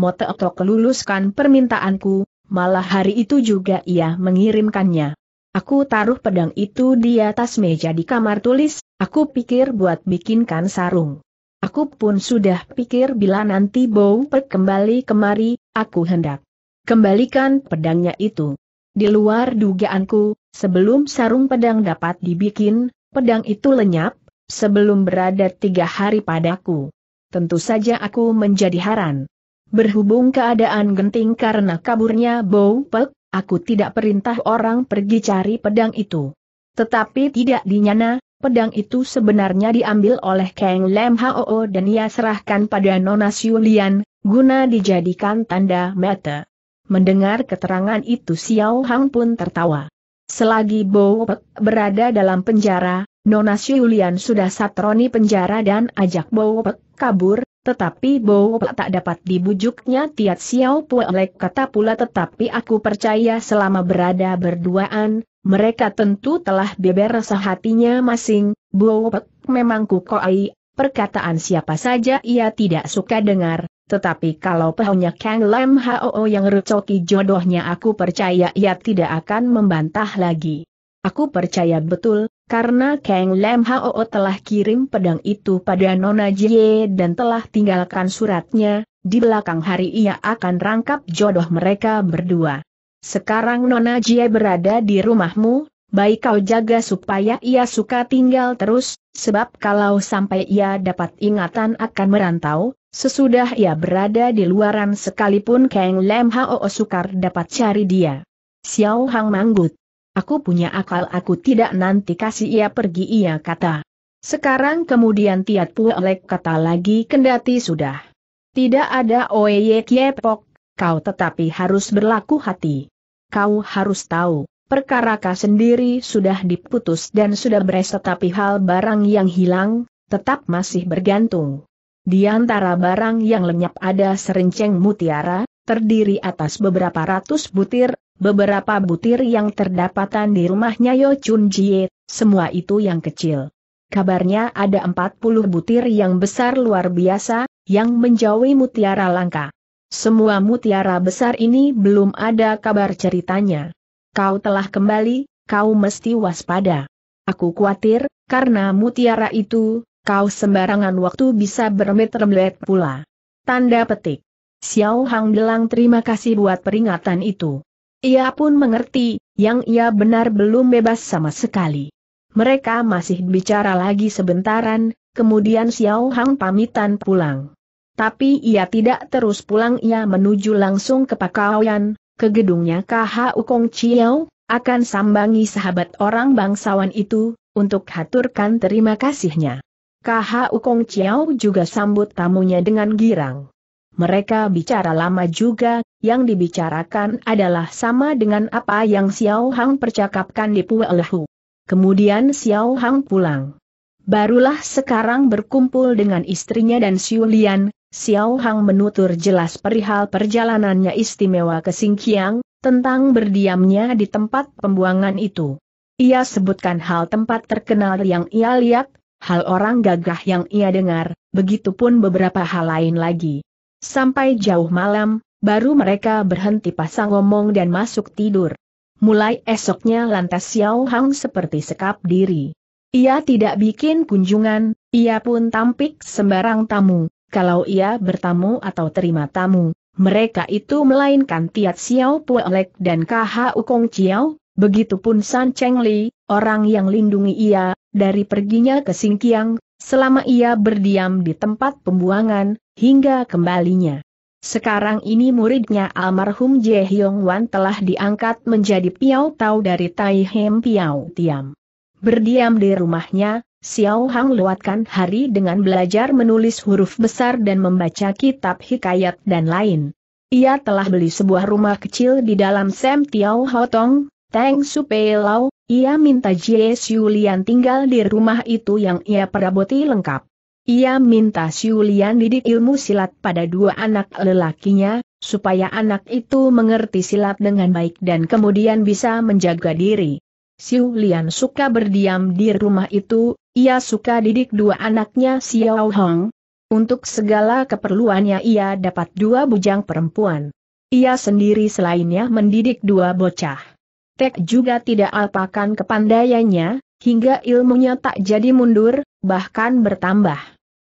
S1: Mote atau keluluskan permintaanku, malah hari itu juga ia mengirimkannya. Aku taruh pedang itu di atas meja di kamar tulis, aku pikir buat bikinkan sarung. Aku pun sudah pikir bila nanti Bow kembali kemari, aku hendak kembalikan pedangnya itu. Di luar dugaanku, sebelum sarung pedang dapat dibikin, pedang itu lenyap, sebelum berada tiga hari padaku. Tentu saja aku menjadi haran. Berhubung keadaan genting karena kaburnya Bow Pek, aku tidak perintah orang pergi cari pedang itu. Tetapi tidak dinyana, pedang itu sebenarnya diambil oleh Kang Lem Hoo dan ia serahkan pada Nona Siulian, guna dijadikan tanda mata. Mendengar keterangan itu Xiao Hang pun tertawa. Selagi Bow Pek berada dalam penjara, Nona Siulian sudah satroni penjara dan ajak Bow Pek kabur, tetapi Bo tak dapat dibujuknya Tiat Xiao Puelek kata pula tetapi aku percaya selama berada berduaan, mereka tentu telah beber rasa hatinya masing, Bo memang memang kukoi, perkataan siapa saja ia tidak suka dengar, tetapi kalau pehonya Kang Lam Hao yang recoki jodohnya aku percaya ia tidak akan membantah lagi. Aku percaya betul, karena Kang Lam Hao telah kirim pedang itu pada Nona Jie dan telah tinggalkan suratnya, di belakang hari ia akan rangkap jodoh mereka berdua. Sekarang Nona Jie berada di rumahmu, baik kau jaga supaya ia suka tinggal terus, sebab kalau sampai ia dapat ingatan akan merantau, sesudah ia berada di luaran sekalipun Kang Lam Hao sukar dapat cari dia. Xiao Hang Manggut Aku punya akal aku tidak nanti kasih ia pergi ia kata. Sekarang kemudian Tiat Puelek kata lagi kendati sudah. Tidak ada Oeye Kiepok, kau tetapi harus berlaku hati. Kau harus tahu, perkara kau sendiri sudah diputus dan sudah beres tetapi hal barang yang hilang, tetap masih bergantung. Di antara barang yang lenyap ada serenceng mutiara, terdiri atas beberapa ratus butir, beberapa butir yang terdapatan di rumahnya Yo Chun Jie, semua itu yang kecil. Kabarnya ada 40 butir yang besar luar biasa, yang menjauhi mutiara langka. Semua mutiara besar ini belum ada kabar ceritanya. Kau telah kembali, kau mesti waspada. Aku khawatir, karena mutiara itu, kau sembarangan waktu bisa bermetremlet pula. Tanda petik. Xiao Hang bilang terima kasih buat peringatan itu. Ia pun mengerti, yang ia benar belum bebas sama sekali. Mereka masih bicara lagi sebentaran, kemudian Xiao Hang pamitan pulang. Tapi ia tidak terus pulang ia menuju langsung ke Pakaoyan, ke gedungnya KH Ukong Chiao, akan sambangi sahabat orang bangsawan itu, untuk haturkan terima kasihnya. KH Ukong Chiao juga sambut tamunya dengan girang. Mereka bicara lama juga, yang dibicarakan adalah sama dengan apa yang Xiao Hang percakapkan di Puelehu. Lehu. Kemudian Xiao Hang pulang. Barulah sekarang berkumpul dengan istrinya dan Xiu Lian, Xiao Hang menutur jelas perihal perjalanannya istimewa ke Singkiang, tentang berdiamnya di tempat pembuangan itu. Ia sebutkan hal tempat terkenal yang ia lihat, hal orang gagah yang ia dengar, begitupun beberapa hal lain lagi. Sampai jauh malam, baru mereka berhenti pasang omong dan masuk tidur. Mulai esoknya lantas Xiao Hang seperti sekap diri. Ia tidak bikin kunjungan, ia pun tampik sembarang tamu, kalau ia bertamu atau terima tamu, mereka itu melainkan Tiat Xiao Puelek dan Ukong Kong begitu begitupun San Cheng Li, orang yang lindungi ia, dari perginya ke Singkiang, selama ia berdiam di tempat pembuangan, hingga kembalinya. Sekarang ini muridnya almarhum Je Hyong Wan telah diangkat menjadi Piao Tau dari Tai Hem Piao Tiam. Berdiam di rumahnya, Xiao Hang lewatkan hari dengan belajar menulis huruf besar dan membaca kitab hikayat dan lain. Ia telah beli sebuah rumah kecil di dalam Sam Tiao Hotong, Teng Pei Lau, ia minta Jie Lian tinggal di rumah itu yang ia peraboti lengkap. Ia minta Siulian didik ilmu silat pada dua anak lelakinya, supaya anak itu mengerti silat dengan baik dan kemudian bisa menjaga diri. Siulian suka berdiam di rumah itu, ia suka didik dua anaknya Xiao Hong. Untuk segala keperluannya ia dapat dua bujang perempuan. Ia sendiri selainnya mendidik dua bocah. Tek juga tidak alpakan kepandaiannya, hingga ilmunya tak jadi mundur, bahkan bertambah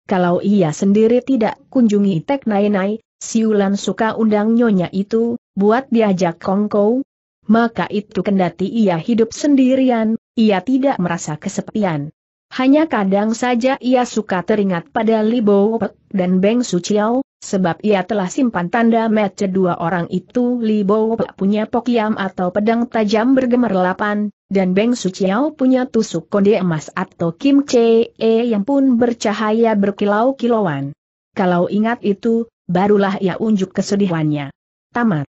S1: kalau ia sendiri tidak kunjungi Tek Nai Nai, siulan suka undang nyonya itu, buat diajak kongko. Maka itu kendati ia hidup sendirian, ia tidak merasa kesepian. Hanya kadang saja ia suka teringat pada Libo Pek dan Beng Chiao, Sebab ia telah simpan tanda match dua orang itu Li Bo punya pokiam atau pedang tajam bergemerlapan, dan Beng Chiao punya tusuk konde emas atau Kim E yang pun bercahaya berkilau-kilauan. Kalau ingat itu, barulah ia unjuk kesedihannya. Tamat.